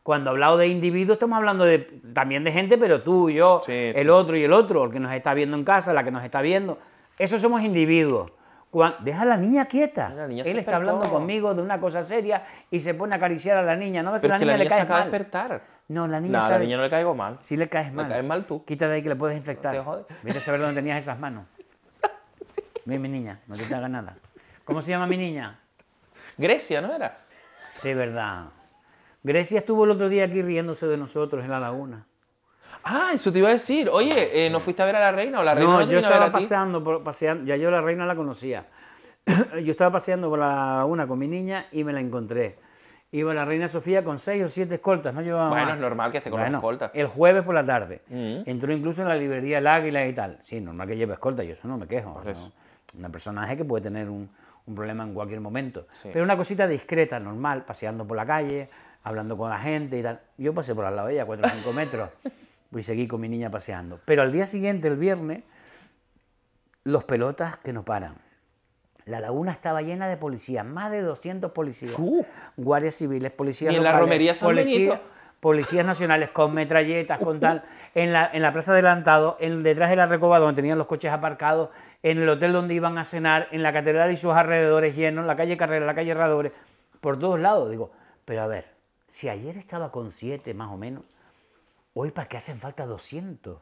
Cuando hablo de individuos, estamos hablando de, también de gente, pero tú, yo, el otro y el otro, el que nos está viendo en casa, la que nos está viendo. Esos somos individuos. deja a la niña quieta. Él está hablando conmigo de una cosa seria y se pone a acariciar a la niña. No ves que la niña, le cae Despertar. No, la niña. No, a la niña no le caigo mal. Si le caes mal. Me caes mal tú. Quítate de ahí que le puedes infectar. No te a saber dónde tenías esas manos. Ven, mi niña, no te, haga nada. ¿Cómo se llama mi niña? Grecia, ¿no era? De verdad. Grecia estuvo el otro día aquí riéndose de nosotros en la laguna. Ah, eso te iba a decir. Oye, eh, ¿no fuiste a ver a la reina o la reina? No, no yo estaba paseando, paseando, ya yo la reina la conocía. (coughs) yo estaba paseando por la laguna con mi niña y me la encontré iba la reina Sofía con seis o siete escoltas, no llevaba Bueno, es normal que esté con las escoltas. El jueves por la tarde. Mm. Entró incluso en la librería El Águila y tal. Sí, normal que lleve escoltas, yo eso no me quejo. una Un personaje que puede tener un, problema en cualquier momento. Pero una cosita discreta, normal, paseando por la calle, hablando con la gente y tal. Yo pasé por al lado de ella, cuatro o cinco metros, (laughs) y seguí con mi niña paseando. Pero al día siguiente, el viernes, los pelotas que no paran. La laguna estaba llena de policías, más de 200 policías, guardias civiles, policías. Y en la romería policías, nacionales con metralletas, con uh, uh. tal, en la, en la plaza adelantado, en, detrás de la recoba donde tenían los coches aparcados, en el hotel donde iban a cenar, en la catedral y sus alrededores llenos, la calle Carrera, la calle Herradores, por todos lados. Digo, pero a ver, si ayer estaba con siete más o menos, hoy para qué hacen falta 200.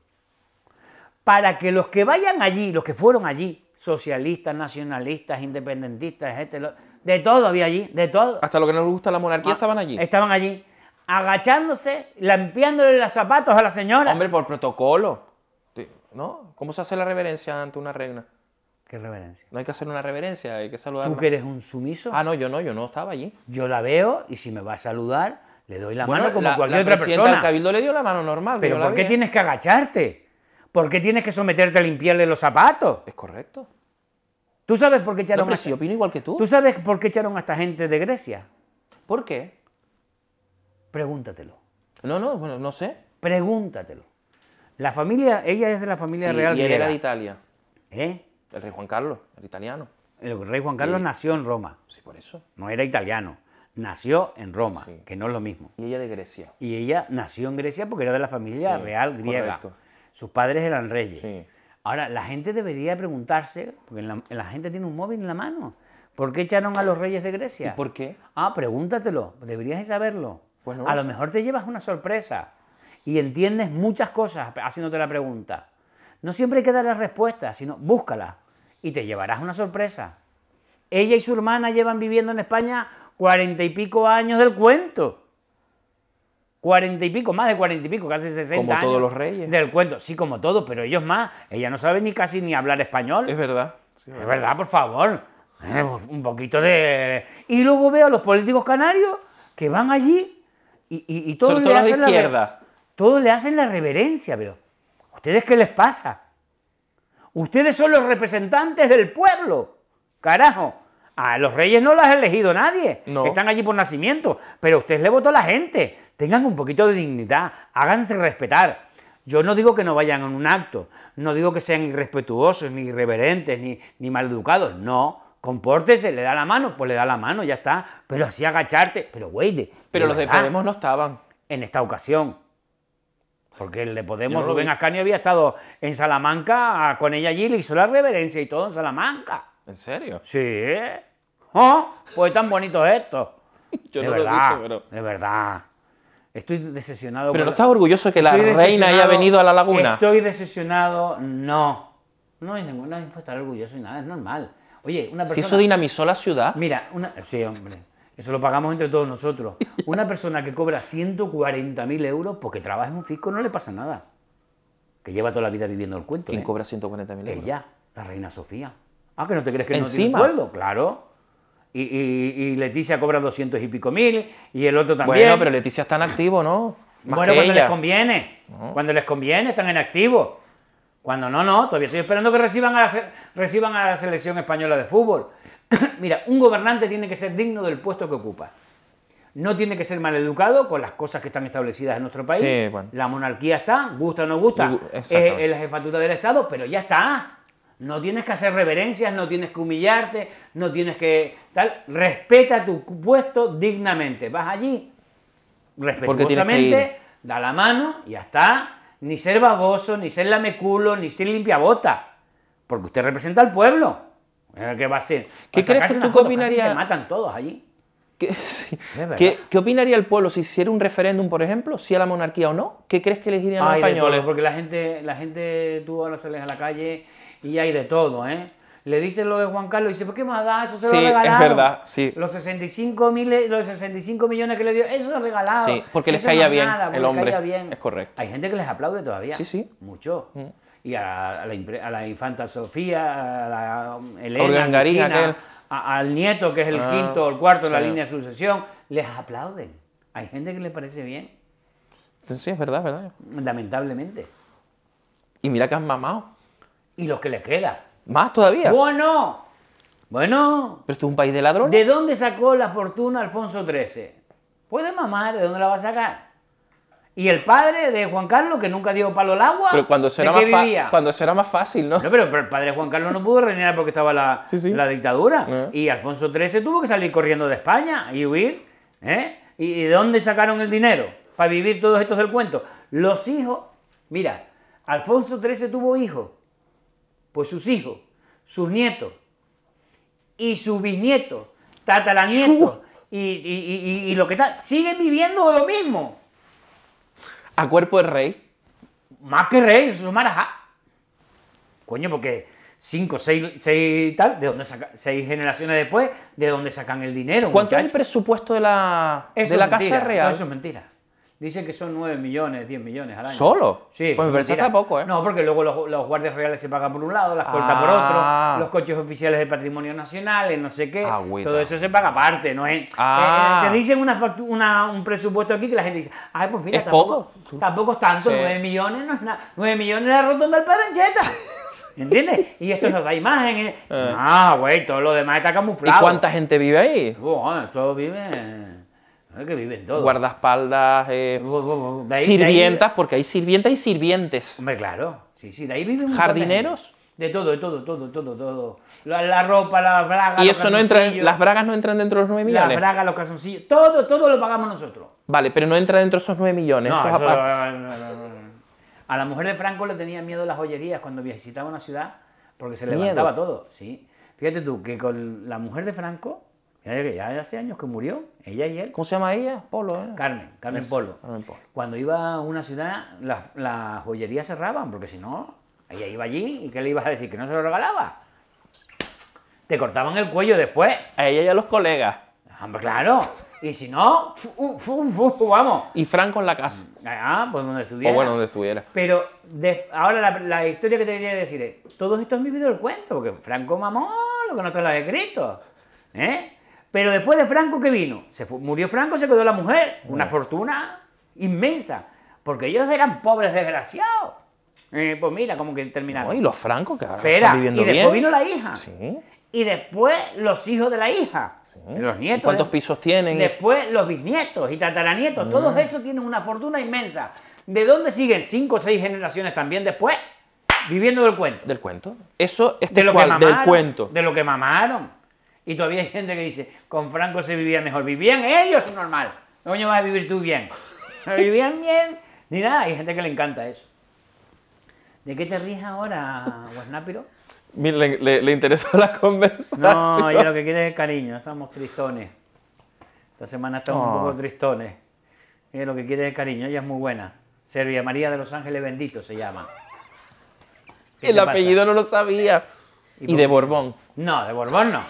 Para que los que vayan allí, los que fueron allí, socialistas, nacionalistas, independentistas, gente, de todo había allí, de todo. Hasta lo que no les gusta la monarquía ah, estaban allí. Estaban allí, agachándose, limpiándole los zapatos a la señora. Hombre, por protocolo. ¿No? ¿Cómo se hace la reverencia ante una reina? ¿Qué reverencia? No hay que hacer una reverencia, hay que saludar. ¿Tú que eres un sumiso? Ah, no, yo no, yo no estaba allí. Yo la veo y si me va a saludar, le doy la mano como cualquier otra persona. El cabildo le dio la mano normal. Pero ¿por qué tienes que agacharte? ¿por qué tienes que someterte a limpiarle los zapatos? Es correcto. ¿Tú sabes por qué echaron a... igual que tú. ¿Tú sabes por qué echaron a esta gente de Grecia? ¿Por qué? Pregúntatelo. No, no, bueno, no sé. Pregúntatelo. La familia, ella es de la familia real. Y era de Italia. ¿Eh? El rey Juan Carlos, el italiano. El rey Juan Carlos nació en Roma. Sí, por eso. No era italiano. Nació en Roma, que no es lo mismo. Y ella de Grecia. Y ella nació en Grecia porque era de la familia real griega. Correcto. Sus padres eran reyes. Ahora, la gente debería preguntarse, porque la, gente tiene un móvil en la mano, ¿por qué echaron a los reyes de Grecia? por qué? Ah, pregúntatelo, deberías saberlo. A lo mejor te llevas una sorpresa y entiendes muchas cosas haciéndote la pregunta. No siempre hay que dar la respuesta, sino búscala y te llevarás una sorpresa. Ella y su hermana llevan viviendo en España cuarenta y pico años del cuento cuarenta y pico, más de cuarenta y pico, casi 60 como todos los reyes. Del cuento, sí, como todos, pero ellos más. Ella no sabe ni casi ni hablar español. Es verdad. es verdad. por favor. Eh, pues, un poquito de... Y luego veo a los políticos canarios que van allí y, todos, le hacen la izquierda. todos le hacen la reverencia, pero ¿ustedes qué les pasa? Ustedes son los representantes del pueblo, carajo. A los reyes no los ha elegido nadie. Están allí por nacimiento. Pero usted le votó a la gente. Tengan un poquito de dignidad. Háganse respetar. Yo no digo que no vayan en un acto. No digo que sean irrespetuosos, ni irreverentes, ni, ni maleducados. No compórtese, le da la mano, pues le da la mano, ya está. Pero así agacharte, pero güey. Pero los de Podemos no estaban. En esta ocasión. Porque el de Podemos, Rubén Ascanio, había estado en Salamanca ah, con ella allí, le hizo la reverencia y todo en Salamanca. ¿En serio? Sí. ¿Oh? Pues tan bonito es esto. (laughs) Yo no verdad, lo De verdad. Estoy decepcionado. Pero no estás orgulloso que la reina haya venido a la laguna. Estoy decepcionado, no. No hay ninguna no orgullosa orgulloso ni nada, es normal. Oye, una persona. Si eso dinamizó la ciudad. Mira, una. Sí, hombre. Eso lo pagamos entre todos nosotros. Una persona que cobra 140.000 euros porque trabaja en un fisco no le pasa nada. Que lleva toda la vida viviendo el cuento. ¿Quién ¿eh? cobra cobra 140.000 euros? Ella, la reina Sofía. Ah, que no te crees que no tiene sueldo, claro y, Leticia cobra 200 y pico mil, y el otro también. Bueno, pero Leticia está en activo, ¿no? bueno, cuando les conviene, cuando les conviene, están en activo. Cuando no, no, todavía estoy esperando que reciban a la, selección española de fútbol. (clears throat) Mira, un gobernante tiene que ser digno del puesto que ocupa. No tiene que ser maleducado con las cosas que están establecidas en nuestro país. La monarquía está, gusta o no gusta, eh, es la jefatura del Estado, pero ya está. No tienes que hacer reverencias, no tienes que humillarte, no tienes que tal. Respeta tu puesto dignamente. Vas allí, respetuosamente, da la mano y ya está. Ni ser baboso, ni ser lameculo, ni ser limpiabota. Porque usted representa al pueblo. ¿Qué va a ser? ¿Qué crees que opinaría... se matan todos allí. (laughs) ¿Qué, opinaría el pueblo si hiciera un referéndum, por ejemplo, si a la monarquía o no? ¿Qué crees que elegirían los españoles? porque la gente, la gente, tú ahora sales a la calle y hay de todo, ¿eh? Le dicen lo de Juan Carlos y dice, ¿por qué más da? Eso se sí, es verdad, sí. Los 65, los 65 millones que le dio, eso se regalado. Sí, porque les caía bien el hombre. bien. Es correcto. Hay gente que les aplaude todavía. Sí, sí. Mucho. Mm. Y a la, infanta Sofía, a la um, Elena, al nieto que es el ah, quinto o el cuarto de la línea de sucesión, les aplauden. Hay gente que le parece bien. Sí, es verdad, verdad. Lamentablemente. Y mira que han mamado. ¿Y los que les queda? ¿Más todavía? Bueno, bueno. ¿Pero esto es un país de ladrones? ¿De dónde sacó la fortuna Alfonso XIII? Puede mamar, ¿de dónde la va a sacar? Y el padre de Juan Carlos, que nunca dio palo al agua, pero cuando será más Cuando más fácil, ¿no? No, pero, el padre de Juan Carlos no pudo reinar porque estaba la, dictadura. Eh. Y Alfonso XIII tuvo que salir corriendo de España y huir. ¿eh? ¿Y de dónde sacaron el dinero? Para vivir todos estos del cuento. Los hijos... Mira, Alfonso XIII tuvo hijos. Pues sus hijos, sus nietos y sus bisnietos, tataranietos y, y, y, lo que tal, siguen viviendo lo mismo. A cuerpo de rey. Más que rey, eso es marajá. Coño, porque cinco, seis, seis tal, de dónde seis generaciones después, de dónde sacan el dinero. ¿Cuánto es el presupuesto de la, la casa real? eso es mentira. Dicen que son 9 millones, 10 millones al año. ¿Solo? Sí. Pues me parece ¿eh? No, porque luego los, guardias reales se pagan por un lado, las cortas por otro, ah. los coches oficiales de patrimonio nacional, no sé qué. Todo eso se paga aparte, ¿no es? Eh, eh, ah. te dicen una, un presupuesto aquí que la gente dice, ay, pues mira, tampoco, tampoco es tanto, nueve 9 millones no es nada. 9 millones la rotonda del Pedrancheta. ¿Entiendes? (laughs) Y esto nos da imagen. ¿eh? eh. no, güey, todo lo demás está camuflado. ¿Y cuánta gente vive ahí? Bueno, todo vive que viven todos. Guardaespaldas, eh, sirvientas, porque hay sirvientas y sirvientes. Hombre, claro. Sí, sí, de ahí viven. Jardineros. De todo, de todo, todo, todo, todo. La, ropa, las bragas. Y eso no entra, las bragas no entran dentro de los 9 millones. Las bragas, los calzoncillos, todo, todo lo pagamos nosotros. Vale, pero no entra dentro de esos 9 millones. a la mujer de Franco le tenían miedo las joyerías cuando visitaba una ciudad porque se levantaba todo, sí. Fíjate tú que con la mujer de Franco ya, hace años que murió, ella y él. ¿Cómo se llama ella? Polo. ¿eh? Carmen, Carmen Polo. Carmen Polo. Cuando iba a una ciudad, las la joyerías cerraban, porque si no, ella iba allí y ¿qué le ibas a decir? ¿Que no se lo regalaba? Te cortaban el cuello después. A ella y a los colegas. Ah, claro. Y si no, vamos. Y Franco en la casa. Ah, pues donde estuviera. O bueno, donde estuviera. Pero ahora la, historia que te quería decir es, todo esto es vida el cuento, porque Franco mamó lo que nosotros lo has escrito. ¿Eh? Pero después de Franco, ¿qué vino? Se murió Franco, se quedó la mujer. Una fortuna inmensa. Porque ellos eran pobres desgraciados. Eh, pues mira, como que terminaron. y los francos que ahora viviendo bien. Y después vino la hija. Sí. Y después los hijos de la hija. Sí. Los nietos. ¿Cuántos eh. pisos tienen? Después los bisnietos y tataranietos. Mm. Todos esos tienen una fortuna inmensa. ¿De dónde siguen cinco o seis generaciones también después? Viviendo del cuento. Del cuento. Eso es este lo que cuento. De lo que mamaron. Y todavía hay gente que dice, con Franco se vivía mejor. ¿Vivían ellos normal? ¿No coño vas a vivir tú bien? vivían bien? Ni nada, hay gente que le encanta eso. ¿De qué te ríes ahora, Guasnápiro? Mira, le, le, interesó la conversación. No, ella lo que quiere es cariño, estamos tristones. Esta semana estamos un poco oh. tristones. Ella lo que quiere es cariño, ella es muy buena. Servia María de los Ángeles Bendito se llama. El apellido no lo sabía. ¿Y de Borbón? No, de Borbón no.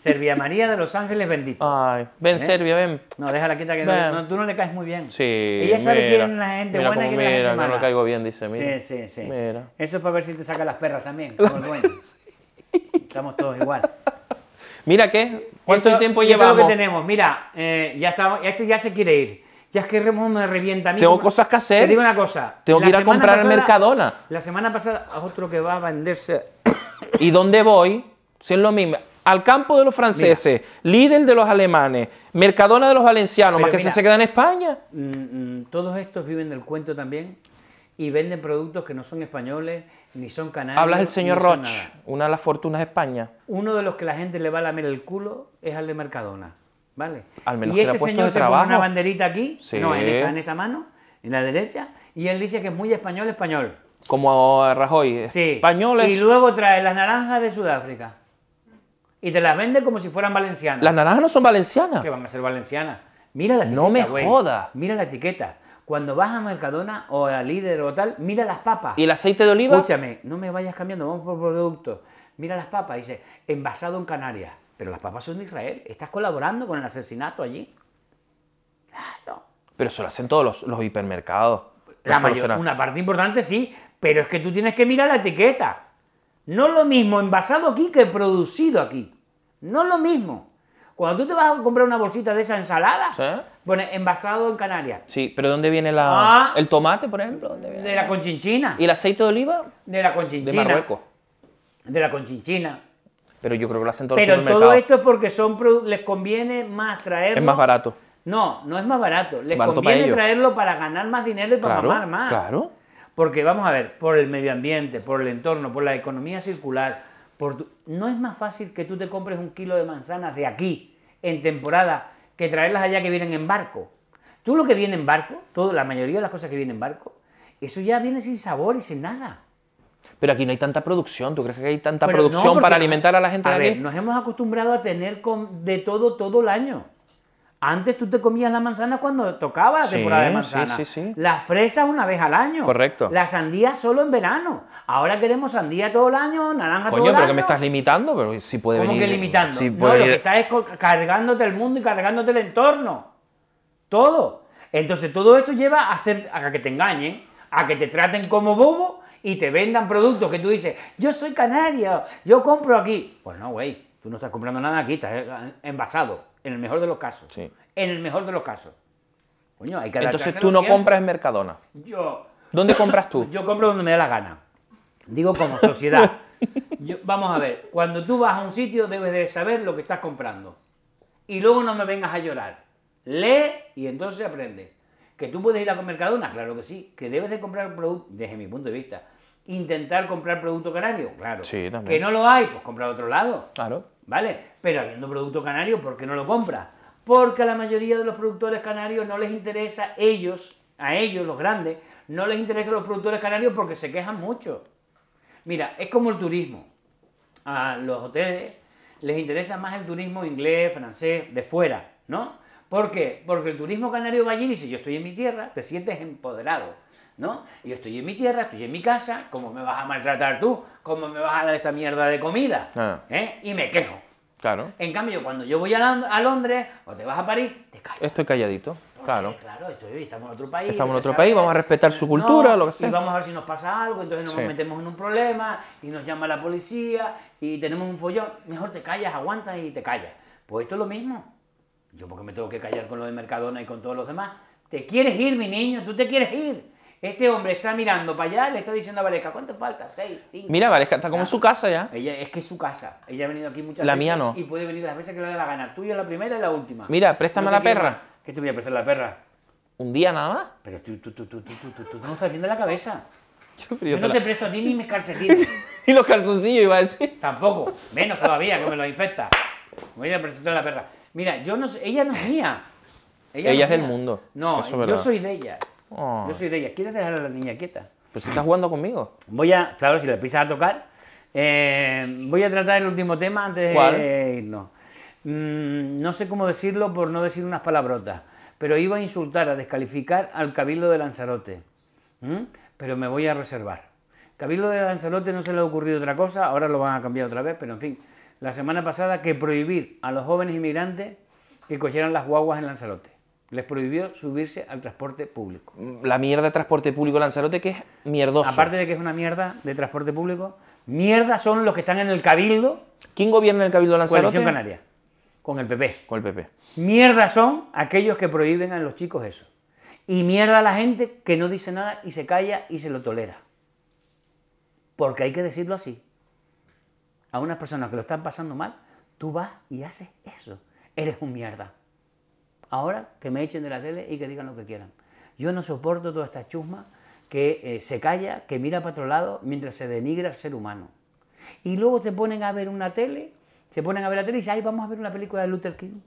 Servia María de Los Ángeles bendito. Ay, ven, ¿Eh? Servia, ven. No, déjala quieta que no, tú no le caes muy bien. Sí. Ella sabe quién es la gente buena y quién es la gente mala. no le caigo bien, dice. Sí, sí, sí. Mira. Eso es para ver si te saca las perras también. Estamos todos igual. Mira qué, ¿cuánto tiempo llevamos? Es lo que tenemos. Mira, eh, ya estamos, este ya se quiere ir. Ya es que Remo me revienta a mí. Tengo cosas que hacer. Te digo una cosa. Tengo que ir a comprar Mercadona. La semana pasada, otro que va a venderse. ¿Y dónde voy? Si es lo mismo al campo de los franceses, líder de los alemanes, mercadona de los valencianos, más que se, quedan queda en España. Mm, mm, todos estos viven del cuento también y venden productos que no son españoles, ni son canarios. Hablas el señor Roche, una de las fortunas de España. Uno de los que la gente le va a lamer el culo es al de Mercadona, ¿vale? Al menos y este señor se una banderita aquí, no, en esta, en esta mano, en la derecha, y él dice que es muy español, español. Como a Rajoy. Sí. Españoles. Y luego trae las naranjas de Sudáfrica. Y te las venden como si fueran valencianas. Las naranjas no son valencianas. Que van a ser valencianas. Mira la etiqueta. No me jodas. Mira la etiqueta. Cuando vas a Mercadona o a Líder o tal, mira las papas. ¿Y el aceite de oliva? Escúchame, no me vayas cambiando, vamos por productos. Mira las papas, dice, envasado en Canarias. Pero las papas son de Israel. Estás colaborando con el asesinato allí. no. Pero eso lo hacen todos los, hipermercados. La una parte importante sí, pero es que tú tienes que mirar la etiqueta. No lo mismo envasado aquí que producido aquí. No lo mismo. Cuando tú te vas a comprar una bolsita de esa ensalada, envasado en Canarias. Sí, pero ¿dónde viene la, ah. el tomate, por ejemplo? de la conchinchina. ¿Y el aceite de oliva? De la conchinchina. De Marruecos. De la conchinchina. Pero yo creo que lo hacen todos Pero todo esto es porque son les conviene más traerlo. Es más barato. No, no es más barato. Les conviene traerlo para ganar más dinero y para mamar más. Claro. Porque vamos a ver, por el medio ambiente, por el entorno, por la economía circular, no es más fácil que tú te compres un kilo de manzanas de aquí, en temporada, que traerlas allá que vienen en barco. Tú lo que viene en barco, la mayoría de las cosas que vienen en barco, eso ya viene sin sabor y sin nada. Pero aquí no hay tanta producción, ¿tú crees que hay tanta producción para alimentar a la gente a ver, Nos hemos acostumbrado a tener de todo todo el año. Antes tú te comías la manzana cuando tocaba la temporada de manzana. Sí, sí, Las fresas una vez al año. Correcto. Las sandías solo en verano. Ahora queremos sandía todo el año, naranja todo el año. Coño, pero que me estás limitando, pero si puede ¿Cómo venir. que limitando? lo que estás es cargándote el mundo y cargándote el entorno. Todo. Entonces todo eso lleva a, a que te engañen, a que te traten como bobo y te vendan productos que tú dices, yo soy canario, yo compro aquí. Pues no, güey, tú no estás comprando nada aquí, estás eh, envasado. En el mejor de los casos. En el mejor de los casos. Coño, hay que Entonces tú no compras en Mercadona. Yo. ¿Dónde compras tú? (laughs) Yo compro donde me da la gana. Digo como sociedad. (laughs) vamos a ver, cuando tú vas a un sitio debes de saber lo que estás comprando. Y luego no me vengas a llorar. Lee y entonces aprende. ¿Que tú puedes ir a Mercadona? Claro que sí. ¿Que debes de comprar producto? Desde mi punto de vista. ¿Intentar comprar producto canario? Claro. ¿Que no lo hay? Pues compra a otro lado. Claro. ¿vale? Pero habiendo producto canario, ¿por qué no lo compra? Porque a la mayoría de los productores canarios no les interesa ellos, a ellos, los grandes, no les a los productores canarios porque se quejan mucho. Mira, es como el turismo. A los hoteles les interesa más el turismo inglés, francés, de fuera, ¿no? ¿Por qué? Porque el turismo canario va allí y si yo estoy en mi tierra, te sientes empoderado ¿no? Yo estoy en mi tierra, estoy en mi casa, ¿cómo me vas a maltratar tú? ¿Cómo me vas a dar esta mierda de comida? Ah. ¿Eh? Y me quejo. Claro. En cambio, cuando yo voy a, Londres o te vas a París, te callas. Estoy calladito. claro. Claro, estamos en otro país. Estamos en otro país, vamos a respetar su cultura, lo que sea. Y vamos a ver si nos pasa algo, entonces nos metemos en un problema y nos llama la policía y tenemos un follón. Mejor te callas, aguantas y te callas. Pues esto es lo mismo. Yo porque me tengo que callar con lo de Mercadona y con todos los demás. Te quieres ir, mi niño, tú te quieres ir. Este hombre está mirando para allá, le está diciendo a Valesca, ¿cuánto falta? ¿Seis? ¿Cinco? Mira, Valesca está como en su casa ya. Ella, es que es su casa. Ella ha venido aquí muchas veces. La mía no. Y puede venir las veces que le dé la gana. Tuya la primera y la última. Mira, préstame a la perra. ¿Qué te voy a prestar la perra? ¿Un día nada más? Pero tú, tú, tú, tú, tú, tú, tú, no estás viendo la cabeza. Yo, yo no te presto a ti ni mis calcetines. (laughs) ¿Y los calzoncillos, iba a decir. Tampoco. Menos todavía, que me los infecta. Voy a prestar a la perra. Mira, yo no, ella no es mía. Ella, no es mía. del mundo. No, yo soy de ella. Oh. Yo soy de ella. ¿Quieres dejar a la niña quieta? Pues está jugando conmigo. Voy a, claro, si le pisa a tocar, eh, voy a tratar el último tema antes de irnos. Mm, no sé cómo decirlo por no decir unas palabrotas, pero iba a insultar, a descalificar al Cabildo de Lanzarote. Pero me voy a reservar. Cabildo de Lanzarote no se le ha ocurrido otra cosa, ahora lo van a cambiar otra vez, pero en fin. La semana pasada que prohibir a los jóvenes inmigrantes que cogieran las guaguas en Lanzarote. Les prohibió subirse al transporte público. La mierda de transporte público Lanzarote que es mierdoso. Aparte de que es una mierda de transporte público, mierda son los que están en el cabildo. ¿Quién gobierna el cabildo Lanzarote? Coalición Canaria, con el PP. Con el PP. Mierda son aquellos que prohíben a los chicos eso. Y mierda a la gente que no dice nada y se calla y se lo tolera. Porque hay que decirlo así. A unas personas que lo están pasando mal, tú vas y haces eso. Eres un mierda ahora que me echen de la tele y que digan lo que quieran. Yo no soporto toda esta chusma que eh, se calla, que mira para otro lado mientras se denigra al ser humano. Y luego se ponen a ver una tele, se ponen a ver la tele y dicen, ay, vamos a ver una película de Luther King.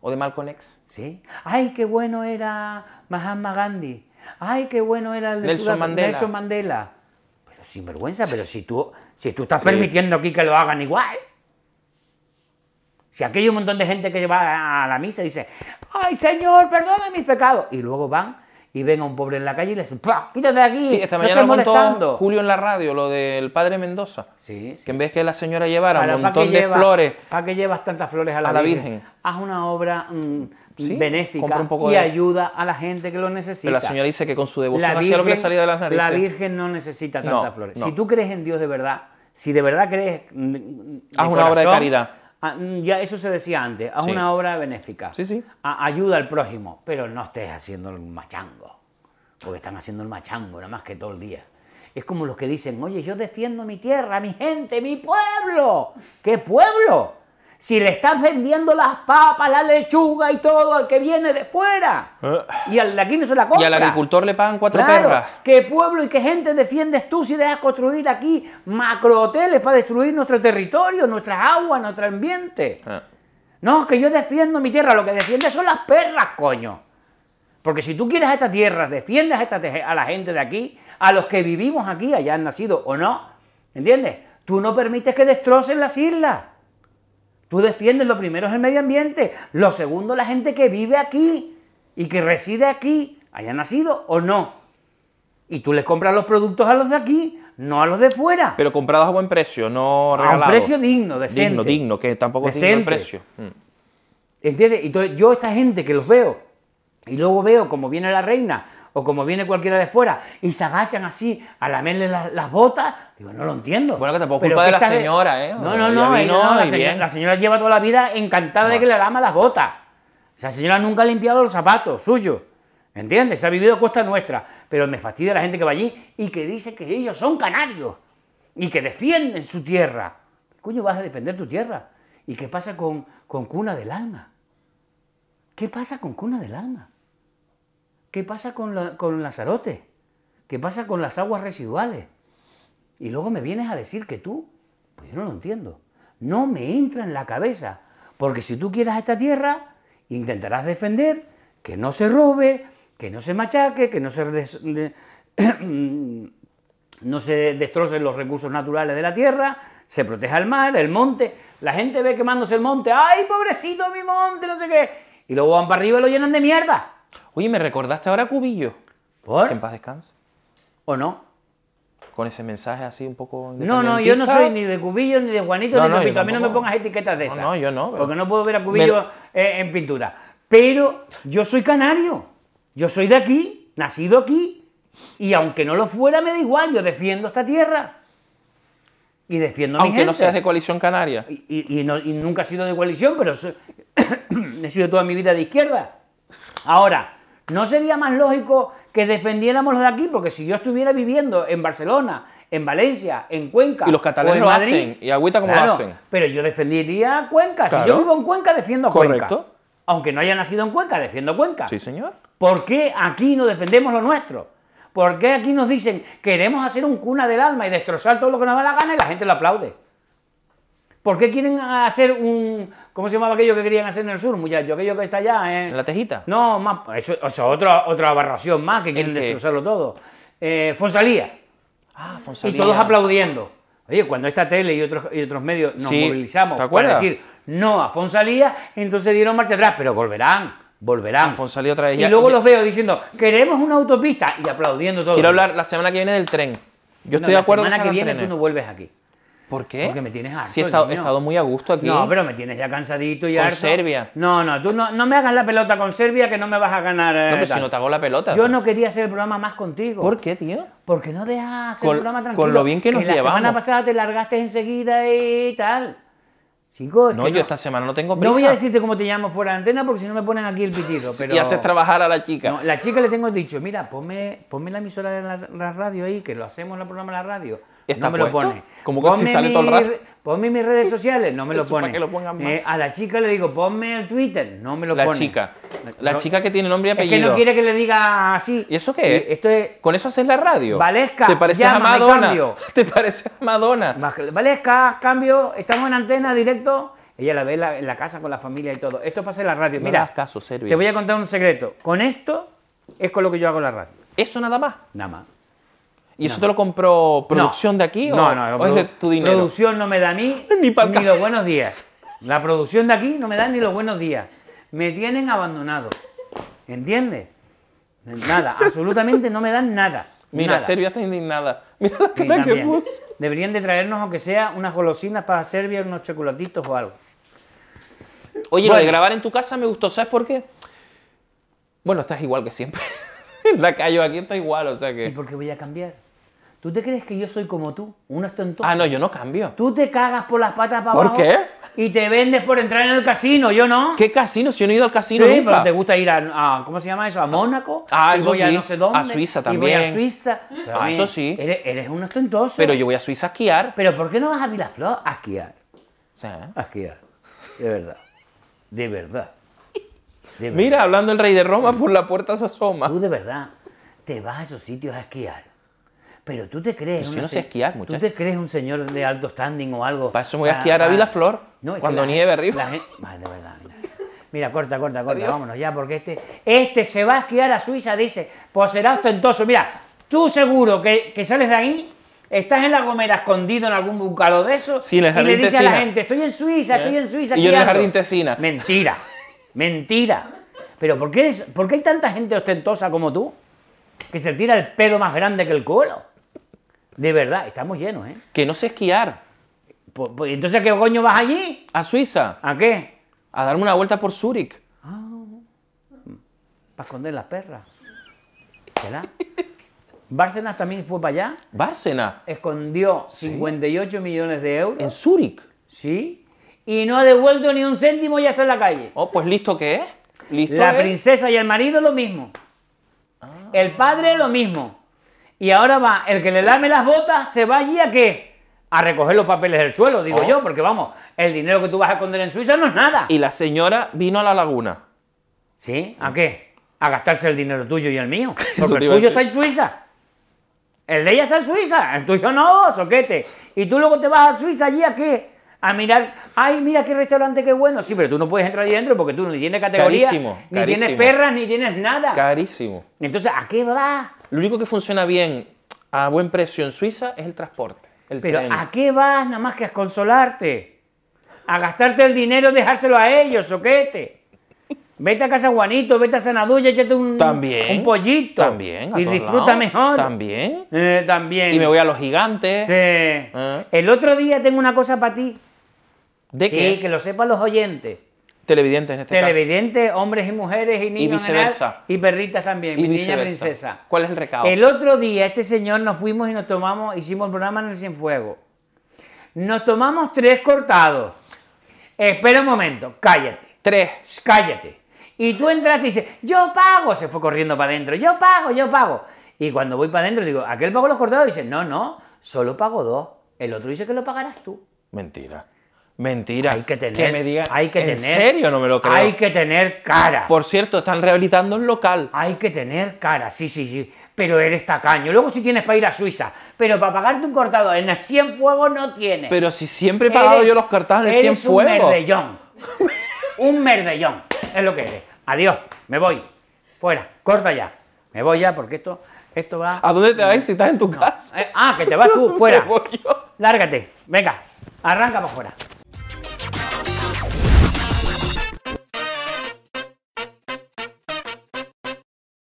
¿O de Malcolm X? Sí. ¡Ay, qué bueno era Mahatma Gandhi! ¡Ay, qué bueno era el de Nelson, Mandela. Nelson Mandela! Pero sin vergüenza, pero si tú, si tú estás permitiendo aquí que lo hagan igual. Si aquí hay un montón de gente que va a la misa y dice, ay Señor, perdona mis pecados. Y luego van y ven a un pobre en la calle y le dicen, ¡Pah, quítate de aquí. Sí, esta mañana no estás Julio en la radio, lo del padre Mendoza. Sí, Que en vez que la señora llevara un montón de flores. ¿Para qué llevas tantas flores a la, Virgen? Haz una obra mm, benéfica y ayuda a la gente que lo necesita. Pero la señora dice que con su devoción de las narices. La Virgen no necesita tantas flores. Si tú crees en Dios de verdad, si de verdad crees. Mm, Haz una obra de caridad Ah, mm, ya eso se decía antes, a una obra benéfica. Sí, sí. ayuda al prójimo, pero no estés haciendo el machango, porque están haciendo el machango nada más que todo el día. Es como los que dicen, oye, yo defiendo mi tierra, mi gente, mi pueblo. ¿Qué pueblo? si le estás vendiendo las papas, la lechuga y todo al que viene de fuera. Ah. Y al de aquí no se la compra. Y al agricultor le pagan cuatro perras. ¿Qué pueblo y qué gente defiendes tú si dejas construir aquí macrohoteles para destruir nuestro territorio, nuestras aguas, nuestro ambiente? Ah. No, que yo defiendo mi tierra, lo que defiende son las perras, coño. Porque si tú quieres a esta tierra, defiendes a, esta, a la gente de aquí, a los que vivimos aquí, allá han nacido o no, ¿entiendes? Tú no permites que destrocen las islas. Tú defiendes lo primero es el medio ambiente, lo segundo la gente que vive aquí y que reside aquí, haya nacido o no. Y tú les compras los productos a los de aquí, no a los de fuera. Pero comprados a buen precio, no regalados. A un precio digno, decente. Digno, digno, que tampoco es digno precio. Mm. Entiende. Y Entonces yo esta gente que los veo y luego veo como viene la reina o como viene cualquiera de fuera y se agachan así a lamerle las, botas, digo, no lo entiendo. Bueno, que tampoco es culpa de la señora, ¿eh? No, no, no, la, señora, lleva toda la vida encantada de que le lama las botas. esa señora nunca ha limpiado los zapatos suyos. ¿Entiendes? Se ha vivido a costa nuestra. Pero me fastidia la gente que va allí y que dice que ellos son canarios y que defienden su tierra. ¿Qué coño vas a defender tu tierra? ¿Y qué pasa con, con Cuna del Alma? ¿Qué pasa con Cuna del Alma? ¿Qué pasa con, la, con ¿Qué pasa con las aguas residuales? Y luego me vienes a decir que tú, pues yo no lo entiendo. No me entra en la cabeza, porque si tú quieras esta tierra, intentarás defender que no se robe, que no se machaque, que no se, (coughs) no se destrocen los recursos naturales de la tierra, se proteja el mar, el monte. La gente ve quemándose el monte, ¡ay, pobrecito mi monte! No sé qué. Y luego van para arriba y lo llenan de mierda. Oye, me recordaste ahora a Cubillo. ¿Por? Que en paz descanse. ¿O no? Con ese mensaje así un poco. No, no, yo no soy ni de Cubillo, ni de Juanito, ni de no, A mí no me pongas etiquetas de esas. No, no yo no. Porque no puedo ver a Cubillo eh, en pintura. Pero yo soy canario. Yo soy de aquí, nacido aquí. Y aunque no lo fuera, me da igual. Yo defiendo esta tierra. Y defiendo a mi Aunque no seas de coalición canaria. Y, nunca he sido de coalición, pero (coughs) he sido toda mi vida de izquierda. Ahora, ¿No sería más lógico que defendiéramos los de aquí? Porque si yo estuviera viviendo en Barcelona, en Valencia, en Cuenca. Y los catalanes ¿Y Agüita como hacen? Pero yo defendería Cuenca. Si yo vivo en Cuenca, defiendo Cuenca. Correcto. Aunque no haya nacido en Cuenca, defiendo Cuenca. Sí, señor. ¿Por qué aquí no defendemos lo nuestro? ¿Por qué aquí nos dicen queremos hacer un cuna del alma y destrozar todo lo que nos da la gana y la gente lo aplaude? ¿Por qué quieren hacer un. ¿Cómo se llamaba aquello que querían hacer en el sur, yo Aquello que está allá. ¿En la tejita? No, Eso, otra, otra aberración más que quieren destrozarlo todo. Eh, Fonsalía. Ah, Fonsalía. Y todos aplaudiendo. Oye, cuando esta tele y otros, y otros medios nos movilizamos para decir no a Fonsalía, entonces dieron marcha atrás, pero volverán. Volverán. Fonsalía otra vez. Y luego los veo diciendo, queremos una autopista y aplaudiendo todo. Quiero hablar la semana que viene del tren. Yo estoy de acuerdo. La semana que, viene tú no vuelves aquí. ¿Por qué? Porque me tienes harto. Sí, he estado, muy a gusto aquí. No, pero me tienes ya cansadito y con Serbia. No, no, tú no, no, me hagas la pelota con Serbia que no me vas a ganar. Eh, no, pero si no te hago la pelota. Yo pues. no quería hacer el programa más contigo. ¿Por qué, tío? Porque no dejas el programa tranquilo. Con lo bien que nos que La semana pasada te largaste enseguida y tal. Chicos, no, yo esta semana no tengo prisa. No voy a decirte cómo te llamo fuera de antena porque si no me ponen aquí el pitido. (laughs) Pero... y haces trabajar a la chica. No, la chica le tengo dicho, mira, ponme, ponme la emisora de la, la, radio ahí, que lo hacemos en el programa de la radio no me lo pone. Como que si sale todo el rato. Ponme mis redes sociales, no me lo pone. Eh, a la chica le digo, ponme el Twitter, no me lo pone. La chica. La chica que tiene nombre y apellido. que no quiere que le diga así. ¿Y eso qué? es, Con eso haces la radio. Valesca, ¿Te pareces a Madonna? Cambio. (laughs) ¿Te parece a Madonna? Valesca, cambio, estamos en antena, directo. Ella la ve en la, casa con la familia y todo. Esto pasa en la radio. Mira, caso, te voy a contar un secreto. Con esto es con lo que yo hago la radio. ¿Eso nada más? Nada más. ¿Y eso te lo compró producción de aquí? No, o, no, es tu dinero. Producción no me da a mí (laughs) ni, los buenos días. La producción de aquí no me da ni los buenos días. Me tienen abandonado. ¿Entiendes? Nada, (laughs) absolutamente no me dan nada. Mira, Serbia está indignada. Mira la que Deberían de traernos, aunque sea, unas golosinas para Serbia, unos chocolatitos o algo. Oye, lo de grabar en tu casa me gustó, ¿sabes por qué? Bueno, estás igual que siempre. (laughs) la callo aquí está igual, o sea que. ¿Y por qué voy a cambiar? ¿Tú te crees que yo soy como tú? Un ostentoso. Ah, no, yo no cambio. Tú te cagas por las patas para abajo. ¿Por qué? Y te vendes por entrar en el casino, yo no. ¿Qué casino? Si yo no he ido al casino. Sí, pero te gusta ir a, ¿Cómo se llama eso? A Mónaco. Ah, a no sé dónde. A Suiza también. a Suiza. Ah, eso sí. Eres, un ostentoso. Pero yo voy a Suiza a esquiar. Pero ¿por qué no vas a Vilaflor a esquiar? A esquiar. De verdad. De verdad. De Mira, hablando el rey de Roma, por la puerta se asoma. Tú de verdad te vas a esos sitios a esquiar pero tú te crees. Tú te crees un señor de alto standing o algo. Para eso me voy a ah, esquiar a ah. Vilaflor cuando nieve arriba. La de verdad, mira. corta, corta, corta, vámonos ya, porque este, este se va a esquiar a Suiza, dice, pues será ostentoso. Mira, tú seguro que, sales de ahí Estás en la Gomera escondido en algún bucalo de eso y le dice a la gente, estoy en Suiza, estoy en ¿Eh? Suiza. Y yo en el jardín tesina. Mentira, mentira. Pero ¿por qué, ¿por qué hay tanta gente ostentosa como tú que se tira el pedo más grande que el culo? De verdad, estamos llenos, ¿eh? Que no sé esquiar. Pues, pues, entonces, ¿qué coño vas allí? A Suiza. ¿A qué? A darme una vuelta por Zúrich. Ah, para esconder las perras. ¿Será? (laughs) Bárcenas también fue para allá. Bárcenas. Escondió 58 millones de euros. En Zúrich. Sí. Y no ha devuelto ni un céntimo y ya está en la calle. Oh, pues listo que es. ¿Listo la princesa y el marido lo mismo. Ah. El padre lo mismo. Y ahora va, el que le lame las botas se va allí a qué? A recoger los papeles del suelo, digo oh. yo, porque vamos, el dinero que tú vas a esconder en Suiza no es nada. Y la señora vino a la laguna. ¿Sí? ¿A qué? A gastarse el dinero tuyo y el mío. (laughs) Porque el tuyo está en Suiza. El de ella está en Suiza, el tuyo no, soquete. Y tú luego te vas a Suiza allí a qué? A mirar, ay, mira qué restaurante, qué bueno. Sí, pero tú no puedes entrar ahí dentro porque tú no tienes categoría, ni tienes perras, ni tienes nada. Carísimo. Entonces, ¿a qué va lo único que funciona bien a buen precio en Suiza es el transporte. El Pero ¿a qué vas nada más que a consolarte? ¿A gastarte el dinero y dejárselo a ellos, soquete? Vete a casa Juanito, vete a Sanadulla, échate un, también, un pollito. También. y disfruta mejor. También. Eh, también. Y me voy a los gigantes. Sí. Eh. El otro día tengo una cosa para ti. ¿De sí, que lo sepan los oyentes. Televidentes en este Televidentes, hombres y mujeres y niños. Y viceversa. y perritas también, mi niña princesa. ¿Cuál es el recado? El otro día, este señor nos fuimos y nos tomamos, hicimos el programa en el Cienfuego. Nos tomamos tres cortados. Espera un momento, cállate. Tres. Cállate. Y tú entraste y dices, yo pago. Se fue corriendo para adentro, yo pago, yo pago. Y cuando voy para adentro digo, aquel pago los cortados. Y dice, no, no, solo pago dos. El otro dice que lo pagarás tú. Mentira. Mentira. Hay que tener. hay que ¿en serio? No me lo creo. Hay que tener cara. Por cierto, están rehabilitando el local. Hay que tener cara, sí, sí, sí. Pero eres tacaño. Luego si tienes para ir a Suiza. Pero para pagarte un cortado en el 100 fuego no tienes. Pero si siempre he pagado yo los cortados en el 100 Eres un merdellón. (laughs) un merdellón. Es lo que eres. Adiós. Me voy. Fuera. Corta ya. Me voy ya porque esto, esto va... ¿A dónde te vas mm. si estás en tu casa? Eh, ah, que te vas tú. (laughs) Fuera. Lárgate. Venga. Arranca para fuera.